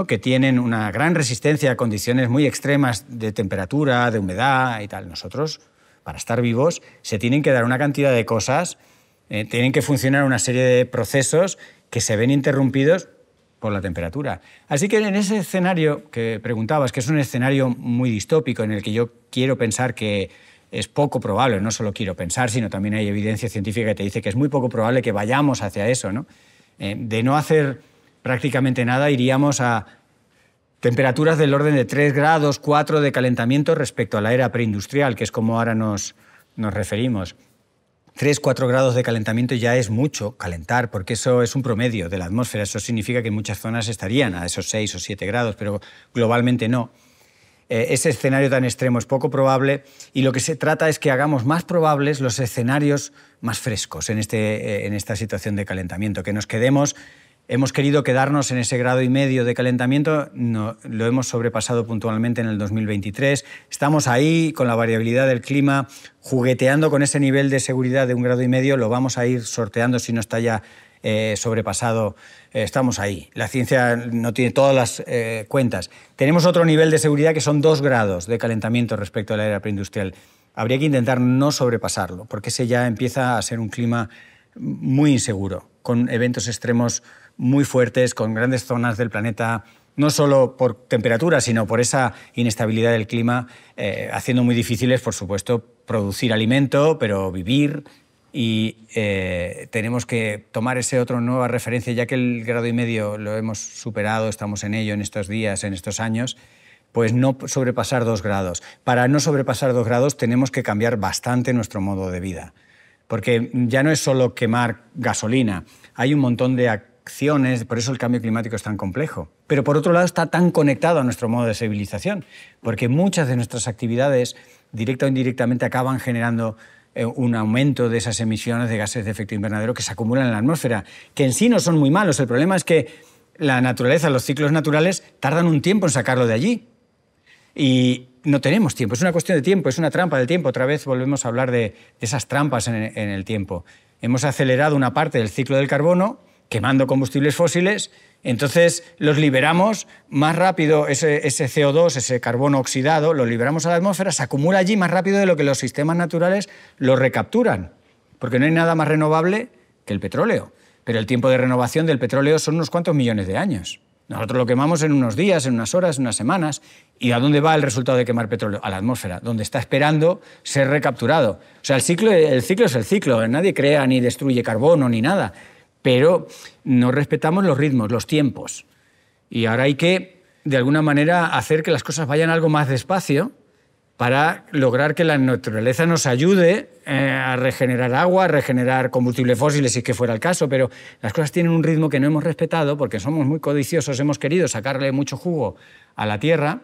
que tienen una gran resistencia a condiciones muy extremas de temperatura, de humedad y tal. Nosotros, para estar vivos, se tienen que dar una cantidad de cosas, eh, tienen que funcionar una serie de procesos que se ven interrumpidos por la temperatura. Así que en ese escenario que preguntabas, que es un escenario muy distópico en el que yo quiero pensar que es poco probable, no solo quiero pensar, sino también hay evidencia científica que te dice que es muy poco probable que vayamos hacia eso, eh, de no hacer prácticamente nada, iríamos a temperaturas del orden de 3 grados, 4 de calentamiento respecto a la era preindustrial, que es como ahora nos, nos referimos. 3, 4 grados de calentamiento ya es mucho calentar, porque eso es un promedio de la atmósfera. Eso significa que muchas zonas estarían a esos 6 o 7 grados, pero globalmente no. Eh, ese escenario tan extremo es poco probable y lo que se trata es que hagamos más probables los escenarios más frescos en, este, eh, en esta situación de calentamiento, que nos quedemos Hemos querido quedarnos en ese grado y medio de calentamiento, lo hemos sobrepasado puntualmente en el 2023. Estamos ahí con la variabilidad del clima, jugueteando con ese nivel de seguridad de un grado y medio, lo vamos a ir sorteando si no está ya eh, sobrepasado, eh, estamos ahí. La ciencia no tiene todas las eh, cuentas. Tenemos otro nivel de seguridad que son dos grados de calentamiento respecto a la era preindustrial. Habría que intentar no sobrepasarlo, porque ese ya empieza a ser un clima muy inseguro, con eventos extremos muy fuertes, con grandes zonas del planeta no solo por temperatura, sino por esa inestabilidad del clima, eh, haciendo muy difíciles, por supuesto, producir alimento, pero vivir. Y eh, tenemos que tomar ese otro nueva referencia, ya que el grado y medio lo hemos superado, estamos en ello en estos días, en estos años, pues no sobrepasar dos grados. Para no sobrepasar dos grados tenemos que cambiar bastante nuestro modo de vida, porque ya no es solo quemar gasolina, hay un montón de actividades por eso el cambio climático es tan complejo. Pero por otro lado está tan conectado a nuestro modo de civilización, porque muchas de nuestras actividades, directa o indirectamente, acaban generando eh, un aumento de esas emisiones de gases de efecto invernadero que se acumulan en la atmósfera, que en sí no son muy malos. El problema es que la naturaleza, los ciclos naturales, tardan un tiempo en sacarlo de allí. Y no tenemos tiempo, es una cuestión de tiempo, es una trampa del tiempo. Otra vez volvemos a hablar de, esas trampas en el tiempo. Hemos acelerado una parte del ciclo del carbono, quemando combustibles fósiles, entonces los liberamos más rápido, ese, CO2, ese carbono oxidado, lo liberamos a la atmósfera, se acumula allí más rápido de lo que los sistemas naturales lo recapturan, porque no hay nada más renovable que el petróleo. Pero el tiempo de renovación del petróleo son unos cuantos millones de años. Nosotros lo quemamos en unos días, en unas horas, en unas semanas. ¿Y a dónde va el resultado de quemar petróleo? A la atmósfera, donde está esperando ser recapturado. O sea, el ciclo, el ciclo es el ciclo. Nadie crea ni destruye carbono ni nada pero no respetamos los ritmos, los tiempos. Y ahora hay que, de alguna manera, hacer que las cosas vayan algo más despacio para lograr que la naturaleza nos ayude eh, a regenerar agua, a regenerar combustibles fósiles, si es que fuera el caso, pero las cosas tienen un ritmo que no hemos respetado porque somos muy codiciosos, hemos querido sacarle mucho jugo a la Tierra,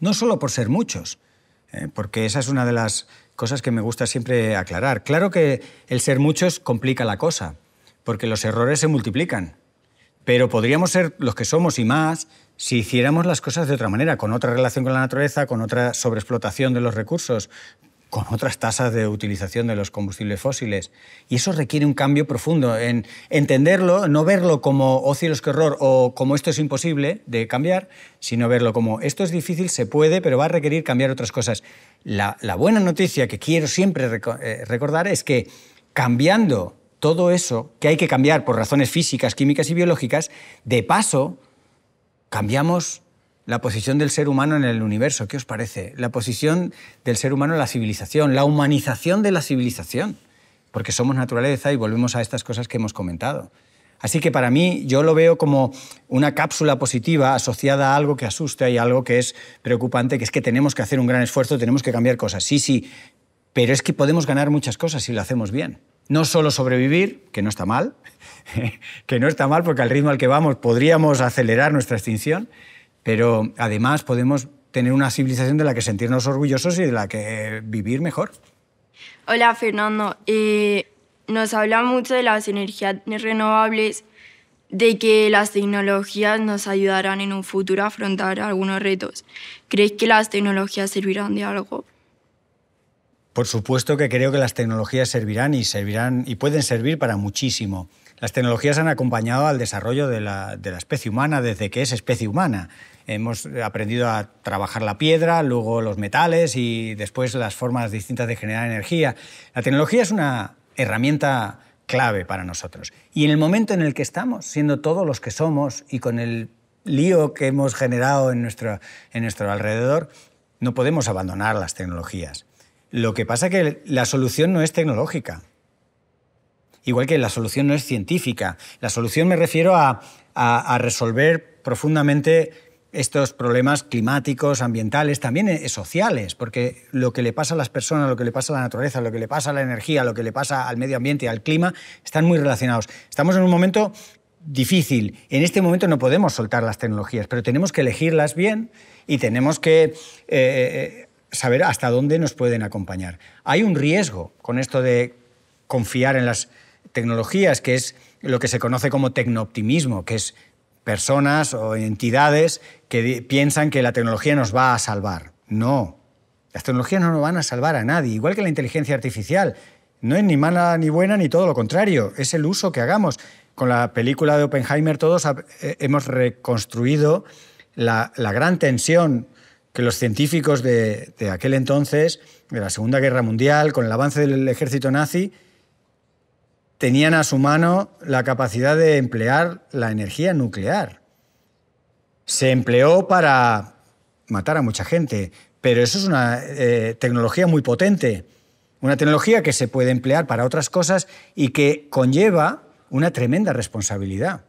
no solo por ser muchos, eh, porque esa es una de las cosas que me gusta siempre aclarar. Claro que el ser muchos complica la cosa, porque los errores se multiplican. Pero podríamos ser los que somos y más si hiciéramos las cosas de otra manera, con otra relación con la naturaleza, con otra sobreexplotación de los recursos, con otras tasas de utilización de los combustibles fósiles. Y eso requiere un cambio profundo en entenderlo, no verlo como, oh cielos, qué horror, o como esto es imposible de cambiar, sino verlo como, esto es difícil, se puede, pero va a requerir cambiar otras cosas. La, la buena noticia que quiero siempre eh, recordar es que cambiando todo eso que hay que cambiar por razones físicas, químicas y biológicas, de paso cambiamos la posición del ser humano en el universo. ¿Qué os parece? La posición del ser humano en la civilización, la humanización de la civilización, porque somos naturaleza y volvemos a estas cosas que hemos comentado. Así que para mí yo lo veo como una cápsula positiva asociada a algo que asusta y algo que es preocupante, que es que tenemos que hacer un gran esfuerzo, tenemos que cambiar cosas. Sí, sí, pero es que podemos ganar muchas cosas si lo hacemos bien no solo sobrevivir, que no está mal, que no está mal porque al ritmo al que vamos podríamos acelerar nuestra extinción, pero además podemos tener una civilización de la que sentirnos orgullosos y de la que vivir mejor. Hola Fernando, nos habla mucho de las energías renovables, de que las tecnologías nos ayudarán en un futuro a afrontar algunos retos. ¿Crees que las tecnologías servirán de algo? Por supuesto que creo que las tecnologías servirán y servirán y pueden servir para muchísimo. Las tecnologías han acompañado al desarrollo de la, especie humana desde que es especie humana. Hemos aprendido a trabajar la piedra, luego los metales y después las formas distintas de generar energía. La tecnología es una herramienta clave para nosotros. Y en el momento en el que estamos, siendo todos los que somos y con el lío que hemos generado en nuestro alrededor, no podemos abandonar las tecnologías. Lo que pasa es que la solución no es tecnológica. Igual que la solución no es científica. La solución me refiero a, resolver profundamente estos problemas climáticos, ambientales, también e, sociales, porque lo que le pasa a las personas, lo que le pasa a la naturaleza, lo que le pasa a la energía, lo que le pasa al medio ambiente y al clima, están muy relacionados. Estamos en un momento difícil. En este momento no podemos soltar las tecnologías, pero tenemos que elegirlas bien y tenemos que eh, eh, eh, saber hasta dónde nos pueden acompañar. Hay un riesgo con esto de confiar en las tecnologías, que es lo que se conoce como tecnooptimismo, que es personas o entidades que piensan que la tecnología nos va a salvar. No, las tecnologías no nos van a salvar a nadie, igual que la inteligencia artificial. No es ni mala ni buena ni todo lo contrario, es el uso que hagamos. Con la película de Oppenheimer todos eh, hemos reconstruido la, la gran tensión que los científicos de, aquel entonces, de la Segunda Guerra Mundial, con el avance del ejército nazi, tenían a su mano la capacidad de emplear la energía nuclear. Se empleó para matar a mucha gente, pero eso es una eh, tecnología muy potente, una tecnología que se puede emplear para otras cosas y que conlleva una tremenda responsabilidad.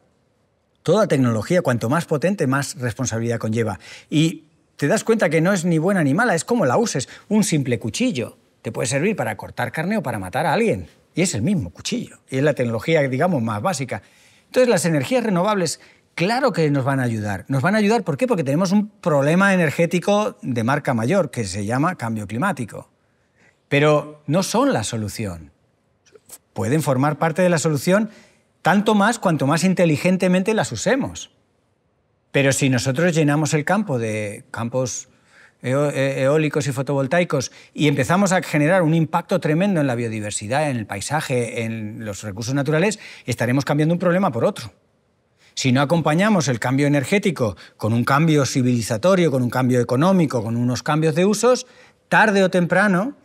Toda tecnología, cuanto más potente, más responsabilidad conlleva. Y te das cuenta que no es ni buena ni mala, es como la uses. Un simple cuchillo te puede servir para cortar carne o para matar a alguien. Y es el mismo cuchillo. Y es la tecnología, digamos, más básica. Entonces, las energías renovables, claro que nos van a ayudar. Nos van a ayudar, ¿por qué? Porque tenemos un problema energético de marca mayor que se llama cambio climático. Pero no son la solución. Pueden formar parte de la solución tanto más cuanto más inteligentemente las usemos. Pero si nosotros llenamos el campo de campos e, eólicos y fotovoltaicos y empezamos a generar un impacto tremendo en la biodiversidad, en el paisaje, en los recursos naturales, estaremos cambiando un problema por otro. Si no acompañamos el cambio energético con un cambio civilizatorio, con un cambio económico, con unos cambios de usos, tarde o temprano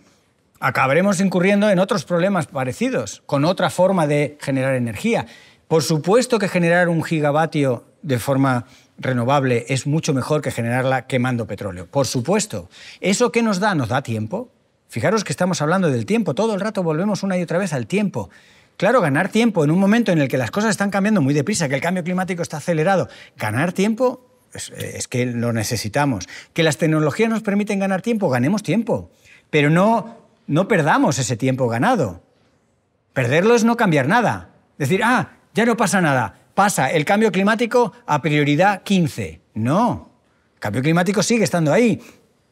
acabaremos incurriendo en otros problemas parecidos, con otra forma de generar energía. Por supuesto que generar un gigavatio de forma renovable es mucho mejor que generarla quemando petróleo. Por supuesto. ¿Eso qué nos da? ¿Nos da tiempo? Fijaros que estamos hablando del tiempo, todo el rato volvemos una y otra vez al tiempo. Claro, ganar tiempo en un momento en el que las cosas están cambiando muy deprisa, que el cambio climático está acelerado, ganar tiempo es, es que lo necesitamos. Que las tecnologías nos permiten ganar tiempo, ganemos tiempo, pero no, no perdamos ese tiempo ganado. Perderlo es no cambiar nada. Decir, ah, ya no pasa nada pasa el cambio climático a prioridad 15. No, el cambio climático sigue estando ahí.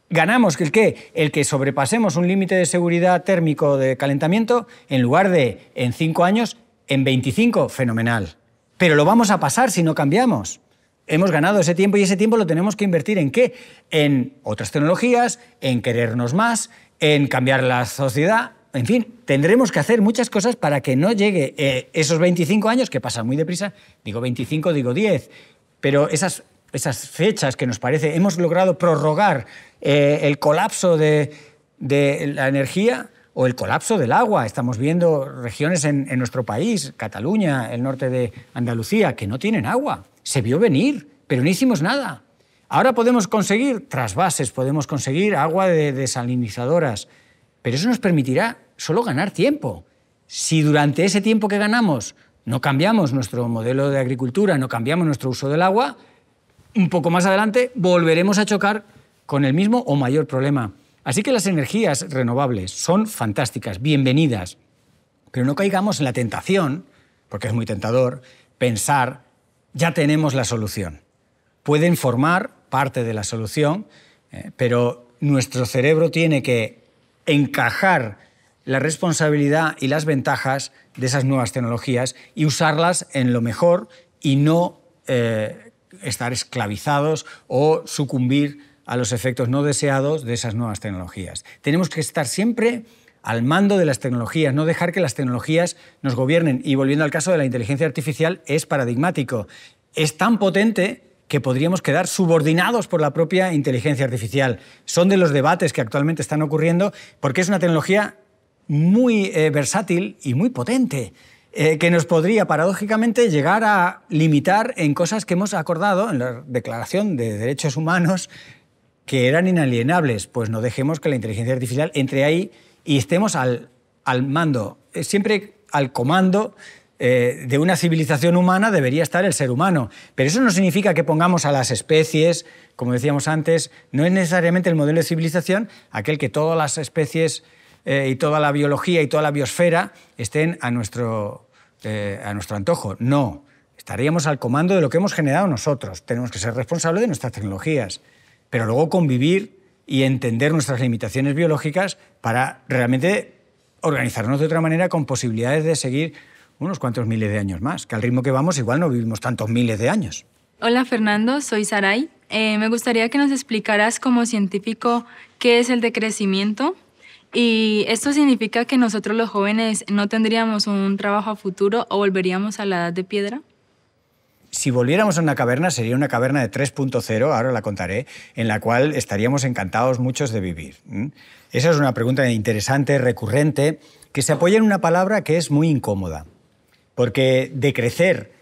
Ganamos el qué? El que sobrepasemos un límite de seguridad térmico de calentamiento en lugar de en 5 años, en 25, fenomenal. Pero lo vamos a pasar si no cambiamos hemos ganado ese tiempo y ese tiempo lo tenemos que invertir en qué? En otras tecnologías, en querernos más, en cambiar la sociedad, en fin, tendremos que hacer muchas cosas para que no llegue eh, esos 25 años, que pasan muy deprisa, digo 25, digo 10, pero esas, esas fechas que nos parece, hemos logrado prorrogar eh, el colapso de, la energía o el colapso del agua. Estamos viendo regiones en, en nuestro país, Cataluña, el norte de Andalucía, que no tienen agua. Se vio venir, pero no hicimos nada. Ahora podemos conseguir trasvases, podemos conseguir agua de desalinizadoras, pero eso nos permitirá solo ganar tiempo. Si durante ese tiempo que ganamos no cambiamos nuestro modelo de agricultura, no cambiamos nuestro uso del agua, un poco más adelante volveremos a chocar con el mismo o mayor problema. Así que las energías renovables son fantásticas, bienvenidas, pero no caigamos en la tentación, porque es muy tentador, pensar, ya tenemos la solución. Pueden formar parte de la solución, eh, pero nuestro cerebro tiene que encajar la responsabilidad y las ventajas de esas nuevas tecnologías y usarlas en lo mejor y no eh, estar esclavizados o sucumbir a los efectos no deseados de esas nuevas tecnologías. Tenemos que estar siempre al mando de las tecnologías, no dejar que las tecnologías nos gobiernen. Y volviendo al caso de la inteligencia artificial, es paradigmático. Es tan potente que podríamos quedar subordinados por la propia inteligencia artificial. Son de los debates que actualmente están ocurriendo porque es una tecnología muy eh, versátil y muy potente, eh, que nos podría paradójicamente llegar a limitar en cosas que hemos acordado en la Declaración de Derechos Humanos que eran inalienables. Pues no dejemos que la inteligencia artificial entre ahí y estemos al, mando, eh, siempre al comando de una civilización humana debería estar el ser humano. Pero eso no significa que pongamos a las especies, como decíamos antes, no es necesariamente el modelo de civilización aquel que todas las especies eh, y toda la biología y toda la biosfera estén a nuestro, eh, a nuestro antojo. No, estaríamos al comando de lo que hemos generado nosotros. Tenemos que ser responsables de nuestras tecnologías, pero luego convivir y entender nuestras limitaciones biológicas para realmente organizarnos de otra manera con posibilidades de seguir unos cuantos miles de años más, que al ritmo que vamos igual no vivimos tantos miles de años. Hola Fernando, soy Saray. Eh, me gustaría que nos explicaras como científico qué es el decrecimiento y esto significa que nosotros los jóvenes no tendríamos un trabajo a futuro o volveríamos a la edad de piedra. Si volviéramos a una caverna, sería una caverna de 3.0, ahora la contaré, en la cual estaríamos encantados muchos de vivir. Esa es una pregunta interesante, recurrente, que se apoya en una palabra que es muy incómoda, porque de crecer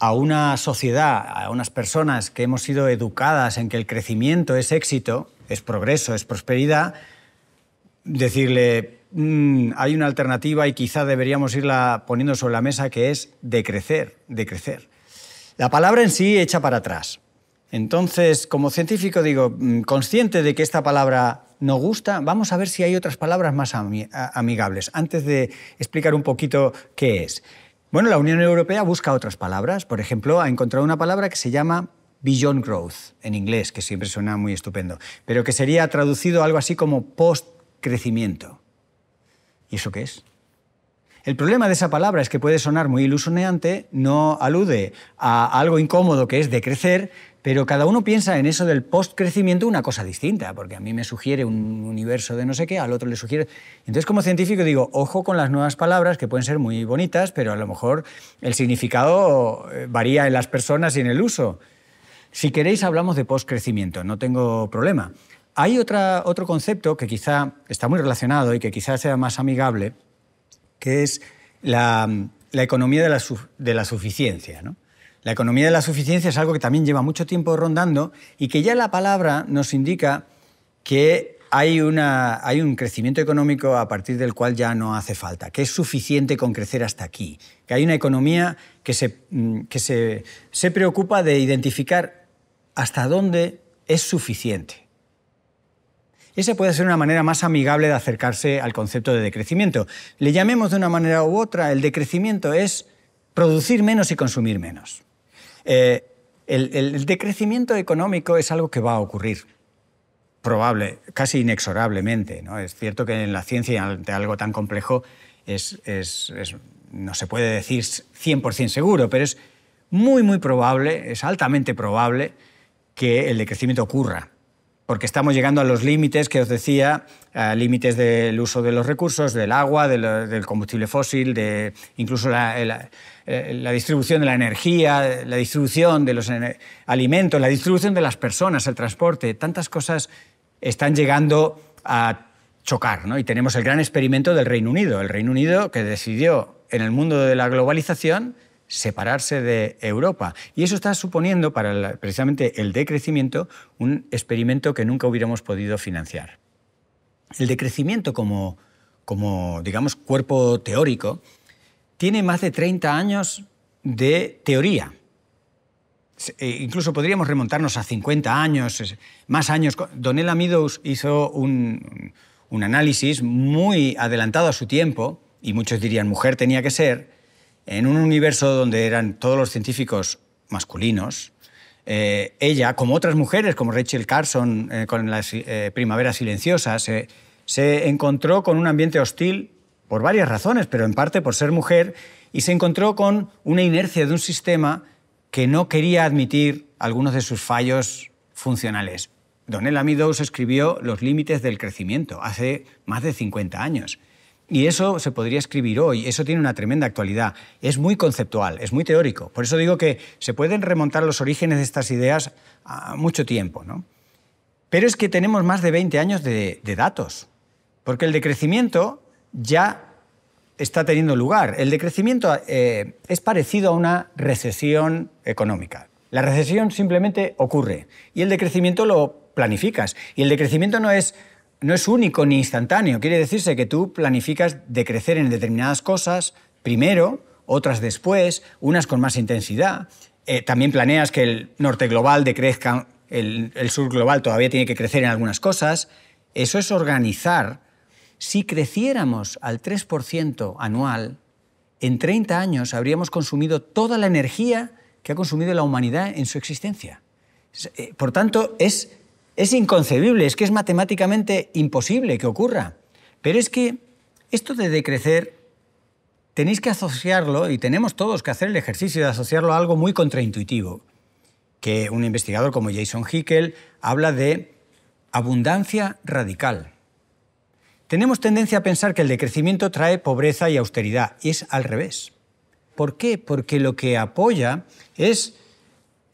a una sociedad, a unas personas que hemos sido educadas en que el crecimiento es éxito, es progreso, es prosperidad, decirle, mm, hay una alternativa y quizá deberíamos irla poniendo sobre la mesa que es decrecer, decrecer. La palabra en sí echa para atrás. Entonces, como científico digo, mm, consciente de que esta palabra no gusta, vamos a ver si hay otras palabras más amigables. Antes de explicar un poquito qué es. Bueno, la Unión Europea busca otras palabras. Por ejemplo, ha encontrado una palabra que se llama Beyond Growth, en inglés, que siempre suena muy estupendo, pero que sería traducido algo así como post crecimiento. ¿Y eso qué es? El problema de esa palabra es que puede sonar muy ilusoneante, no alude a algo incómodo que es decrecer, pero cada uno piensa en eso del post-crecimiento una cosa distinta, porque a mí me sugiere un universo de no sé qué, al otro le sugiere... Entonces, como científico digo, ojo con las nuevas palabras, que pueden ser muy bonitas, pero a lo mejor el significado eh, varía en las personas y en el uso. Si queréis, hablamos de post-crecimiento, no tengo problema. Hay otro concepto que quizá está muy relacionado y que quizá sea más amigable, que es la, economía de la, suficiencia. La economía de la suficiencia es algo que también lleva mucho tiempo rondando y que ya la palabra nos indica que hay, un crecimiento económico a partir del cual ya no hace falta, que es suficiente con crecer hasta aquí, que hay una economía que se mm, preocupa de identificar hasta dónde es suficiente. Esa puede ser una manera más amigable de acercarse al concepto de decrecimiento. Le llamemos de una manera u otra, el decrecimiento es producir menos y consumir menos. Eh, el, decrecimiento económico es algo que va a ocurrir probable, casi inexorablemente. ¿no? Es cierto que en la ciencia, ante algo tan complejo, no se puede decir 100% seguro, pero es muy, muy probable, es altamente probable que el decrecimiento ocurra porque estamos llegando a los límites que os decía, límites del uso de los recursos, del agua, del, combustible fósil, de incluso eh, la, distribución de la energía, la distribución de los alimentos, la distribución de las personas, el transporte, tantas cosas están llegando a chocar. Y tenemos el gran experimento del Reino Unido, el Reino Unido que decidió en el mundo de la globalización separarse de Europa. Y eso está suponiendo para precisamente el decrecimiento un experimento que nunca hubiéramos podido financiar. El decrecimiento como, como digamos, cuerpo teórico tiene más de 30 años de teoría. E incluso podríamos remontarnos a 50 años, más años. Donella Meadows hizo un, un análisis muy adelantado a su tiempo, y muchos dirían mujer tenía que ser, en un universo donde eran todos los científicos masculinos, eh, ella, como otras mujeres, como Rachel Carson eh, con las eh, Primavera Primaveras Silenciosas, se encontró con un ambiente hostil por varias razones, pero en parte por ser mujer, y se encontró con una inercia de un sistema que no quería admitir algunos de sus fallos funcionales. Donella Meadows escribió Los límites del crecimiento hace más de 50 años. Y eso se podría escribir hoy, eso tiene una tremenda actualidad. Es muy conceptual, es muy teórico. Por eso digo que se pueden remontar los orígenes de estas ideas a mucho tiempo. ¿no? Pero es que tenemos más de 20 años de, datos, porque el decrecimiento ya está teniendo lugar. El decrecimiento eh, es parecido a una recesión económica. La recesión simplemente ocurre y el decrecimiento lo planificas. Y el decrecimiento no es no es único ni instantáneo. Quiere decirse que tú planificas decrecer en determinadas cosas primero, otras después, unas con más intensidad. Eh, también planeas que el norte global decrezca, el, el sur global todavía tiene que crecer en algunas cosas. Eso es organizar. Si creciéramos al 3% anual, en 30 años habríamos consumido toda la energía que ha consumido la humanidad en su existencia. Eh, por tanto, es es inconcebible, es que es matemáticamente imposible que ocurra. Pero es que esto de decrecer tenéis que asociarlo, y tenemos todos que hacer el ejercicio de asociarlo a algo muy contraintuitivo, que un investigador como Jason Hickel habla de abundancia radical. Tenemos tendencia a pensar que el decrecimiento trae pobreza y austeridad, y es al revés. ¿Por qué? Porque lo que apoya es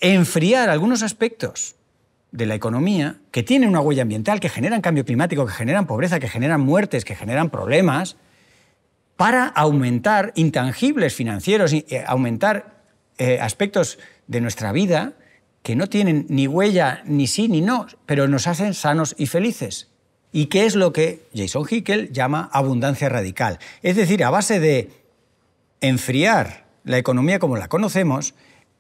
enfriar algunos aspectos de la economía que tienen una huella ambiental, que generan cambio climático, que generan pobreza, que generan muertes, que generan problemas, para aumentar intangibles financieros, y eh, aumentar eh, aspectos de nuestra vida que no tienen ni huella, ni sí, ni no, pero nos hacen sanos y felices. ¿Y qué es lo que Jason Hickel llama abundancia radical? Es decir, a base de enfriar la economía como la conocemos,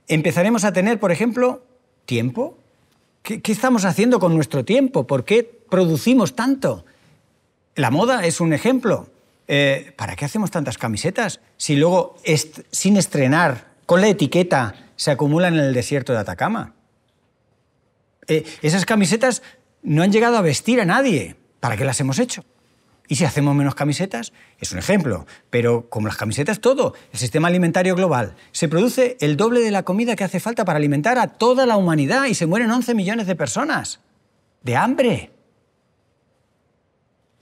empezaremos a tener, por ejemplo, tiempo, ¿Qué, estamos haciendo con nuestro tiempo? ¿Por qué producimos tanto? La moda es un ejemplo. Eh, ¿Para qué hacemos tantas camisetas si luego, sin estrenar, con la etiqueta, se acumulan en el desierto de Atacama? Eh, esas camisetas no han llegado a vestir a nadie. ¿Para qué las hemos hecho? Y si hacemos menos camisetas, es un ejemplo, pero como las camisetas todo, el sistema alimentario global, se produce el doble de la comida que hace falta para alimentar a toda la humanidad y se mueren 11 millones de personas de hambre.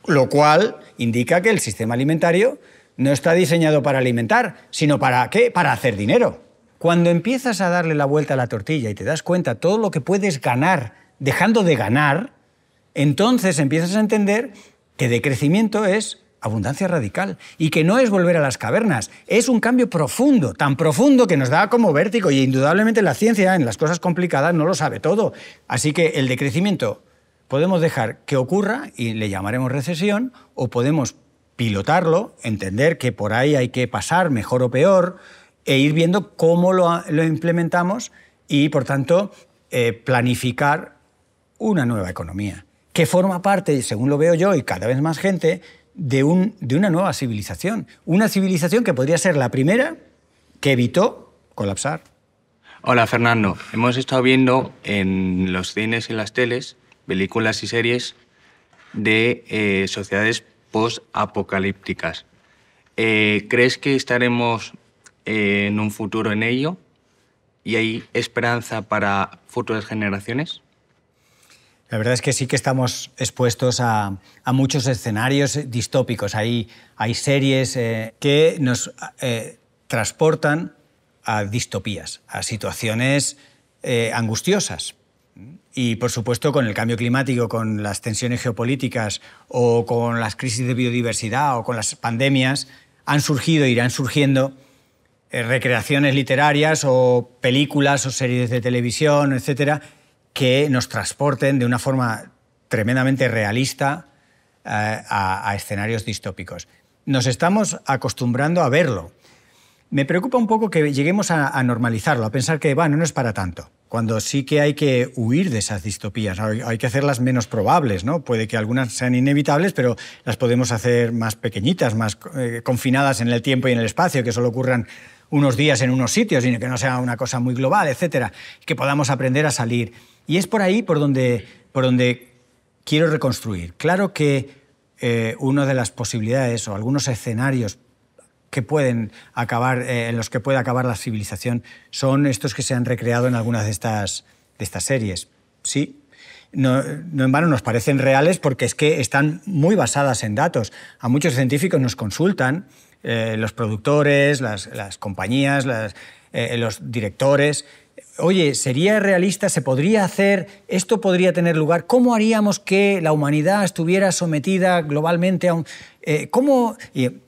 Lo cual indica que el sistema alimentario no está diseñado para alimentar, sino para qué? Para hacer dinero. Cuando empiezas a darle la vuelta a la tortilla y te das cuenta todo lo que puedes ganar dejando de ganar, entonces empiezas a entender que decrecimiento es abundancia radical y que no es volver a las cavernas, es un cambio profundo, tan profundo que nos da como vértigo y indudablemente la ciencia en las cosas complicadas no lo sabe todo. Así que el decrecimiento podemos dejar que ocurra y le llamaremos recesión o podemos pilotarlo, entender que por ahí hay que pasar mejor o peor e ir viendo cómo lo, implementamos y por tanto eh, planificar una nueva economía que forma parte, según lo veo yo y cada vez más gente, de, un, de una nueva civilización. Una civilización que podría ser la primera que evitó colapsar. Hola Fernando, hemos estado viendo en los cines y las teles películas y series de eh, sociedades post-apocalípticas. Eh, ¿Crees que estaremos eh, en un futuro en ello? ¿Y hay esperanza para futuras generaciones? La verdad es que sí que estamos expuestos a, muchos escenarios distópicos. Hay, series eh, que nos eh, transportan a distopías, a situaciones eh, angustiosas. Y, por supuesto, con el cambio climático, con las tensiones geopolíticas o con las crisis de biodiversidad o con las pandemias, han surgido, irán surgiendo recreaciones literarias o películas o series de televisión, etcétera, que nos transporten de una forma tremendamente realista eh, a, escenarios distópicos. Nos estamos acostumbrando a verlo. Me preocupa un poco que lleguemos a, normalizarlo, a pensar que, bueno, no es para tanto, cuando sí que hay que huir de esas distopías, hay, que hacerlas menos probables, ¿no? Puede que algunas sean inevitables, pero las podemos hacer más pequeñitas, más eh, confinadas en el tiempo y en el espacio, que solo ocurran unos días en unos sitios, sino que no sea una cosa muy global, etcétera, que podamos aprender a salir. Y es por ahí por donde, por donde quiero reconstruir. Claro que eh, una de las posibilidades o algunos escenarios que pueden acabar, eh, en los que puede acabar la civilización son estos que se han recreado en algunas de estas, de estas series. Sí, no, no, en vano nos parecen reales porque es que están muy basadas en datos. A muchos científicos nos consultan, eh, los productores, las, compañías, los directores, oye, ¿sería realista? ¿Se podría hacer? ¿Esto podría tener lugar? ¿Cómo haríamos que la humanidad estuviera sometida globalmente a un... Eh, ¿Cómo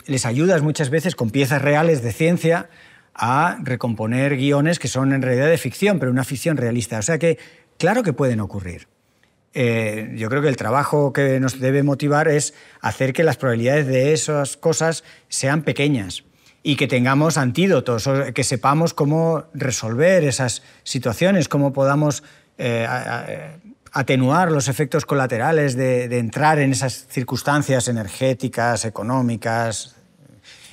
les ayudas muchas veces con piezas reales de ciencia a recomponer guiones que son en realidad de ficción, pero una ficción realista? O sea que, claro que pueden ocurrir. Eh, yo creo que el trabajo que nos debe motivar es hacer que las probabilidades de esas cosas sean pequeñas, y que tengamos antídotos, que sepamos cómo resolver esas situaciones, cómo podamos eh, atenuar los efectos colaterales de, entrar en esas circunstancias energéticas, económicas,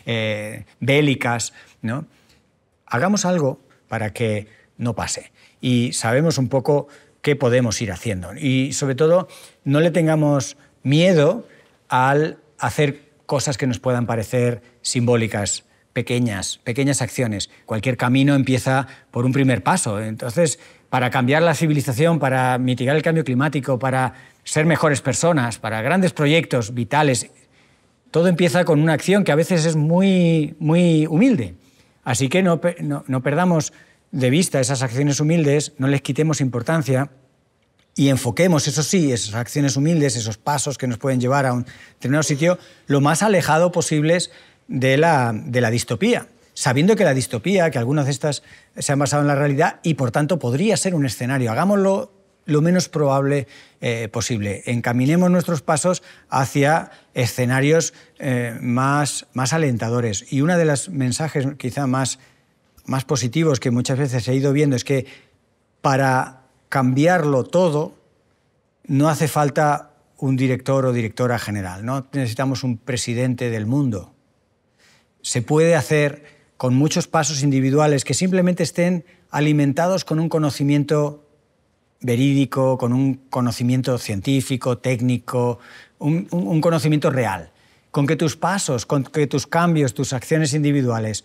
eh, bélicas. Hagamos algo para que no pase. Y sabemos un poco qué podemos ir haciendo. Y sobre todo, no le tengamos miedo al hacer cosas que nos puedan parecer simbólicas pequeñas, pequeñas acciones. Cualquier camino empieza por un primer paso. Entonces, para cambiar la civilización, para mitigar el cambio climático, para ser mejores personas, para grandes proyectos vitales, todo empieza con una acción que a veces es muy, muy humilde. Así que no, perdamos de vista esas acciones humildes, no les quitemos importancia y enfoquemos, eso sí, esas acciones humildes, esos pasos que nos pueden llevar a un determinado sitio, lo más alejado posibles de la, distopía, sabiendo que la distopía, que algunas de estas se han basado en la realidad y por tanto podría ser un escenario. Hagámoslo lo menos probable eh, posible. Encaminemos nuestros pasos hacia escenarios eh, más, alentadores. Y uno de los mensajes quizá más, más positivos que muchas veces he ido viendo es que para cambiarlo todo no hace falta un director o directora general, no necesitamos un presidente del mundo, se puede hacer con muchos pasos individuales que simplemente estén alimentados con un conocimiento verídico, con un conocimiento científico, técnico, un, conocimiento real. Con que tus pasos, con que tus cambios, tus acciones individuales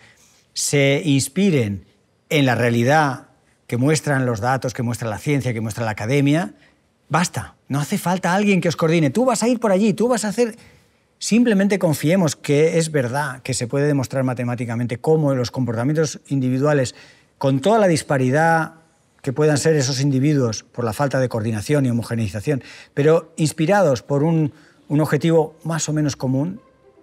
se inspiren en la realidad que muestran los datos, que muestra la ciencia, que muestra la academia, basta. No hace falta alguien que os coordine. Tú vas a ir por allí, tú vas a hacer... Simplemente confiemos que es verdad que se puede demostrar matemáticamente cómo los comportamientos individuales, con toda la disparidad que puedan ser esos individuos por la falta de coordinación y homogeneización, pero inspirados por un, un objetivo más o menos común,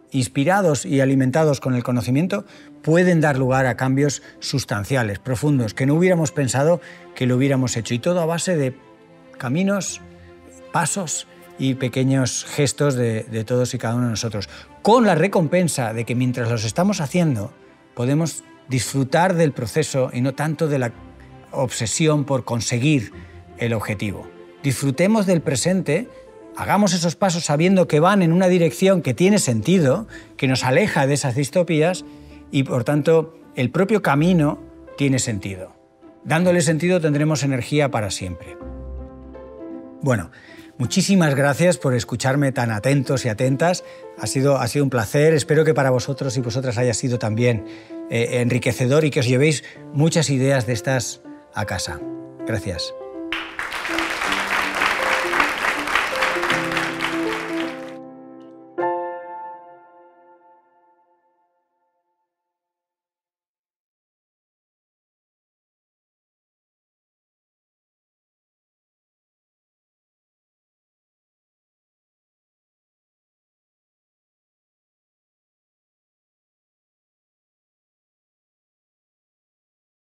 inspirados y alimentados con el conocimiento, pueden dar lugar a cambios sustanciales, profundos, que no hubiéramos pensado que lo hubiéramos hecho. Y todo a base de caminos, pasos y pequeños gestos de, todos y cada uno de nosotros, con la recompensa de que mientras los estamos haciendo podemos disfrutar del proceso y no tanto de la obsesión por conseguir el objetivo. Disfrutemos del presente, hagamos esos pasos sabiendo que van en una dirección que tiene sentido, que nos aleja de esas distopías y por tanto el propio camino tiene sentido. Dándole sentido tendremos energía para siempre. Bueno, Muchísimas gracias por escucharme tan atentos y atentas. Ha sido, ha sido un placer. Espero que para vosotros y vosotras haya sido también eh, enriquecedor y que os llevéis muchas ideas de estas a casa. Gracias.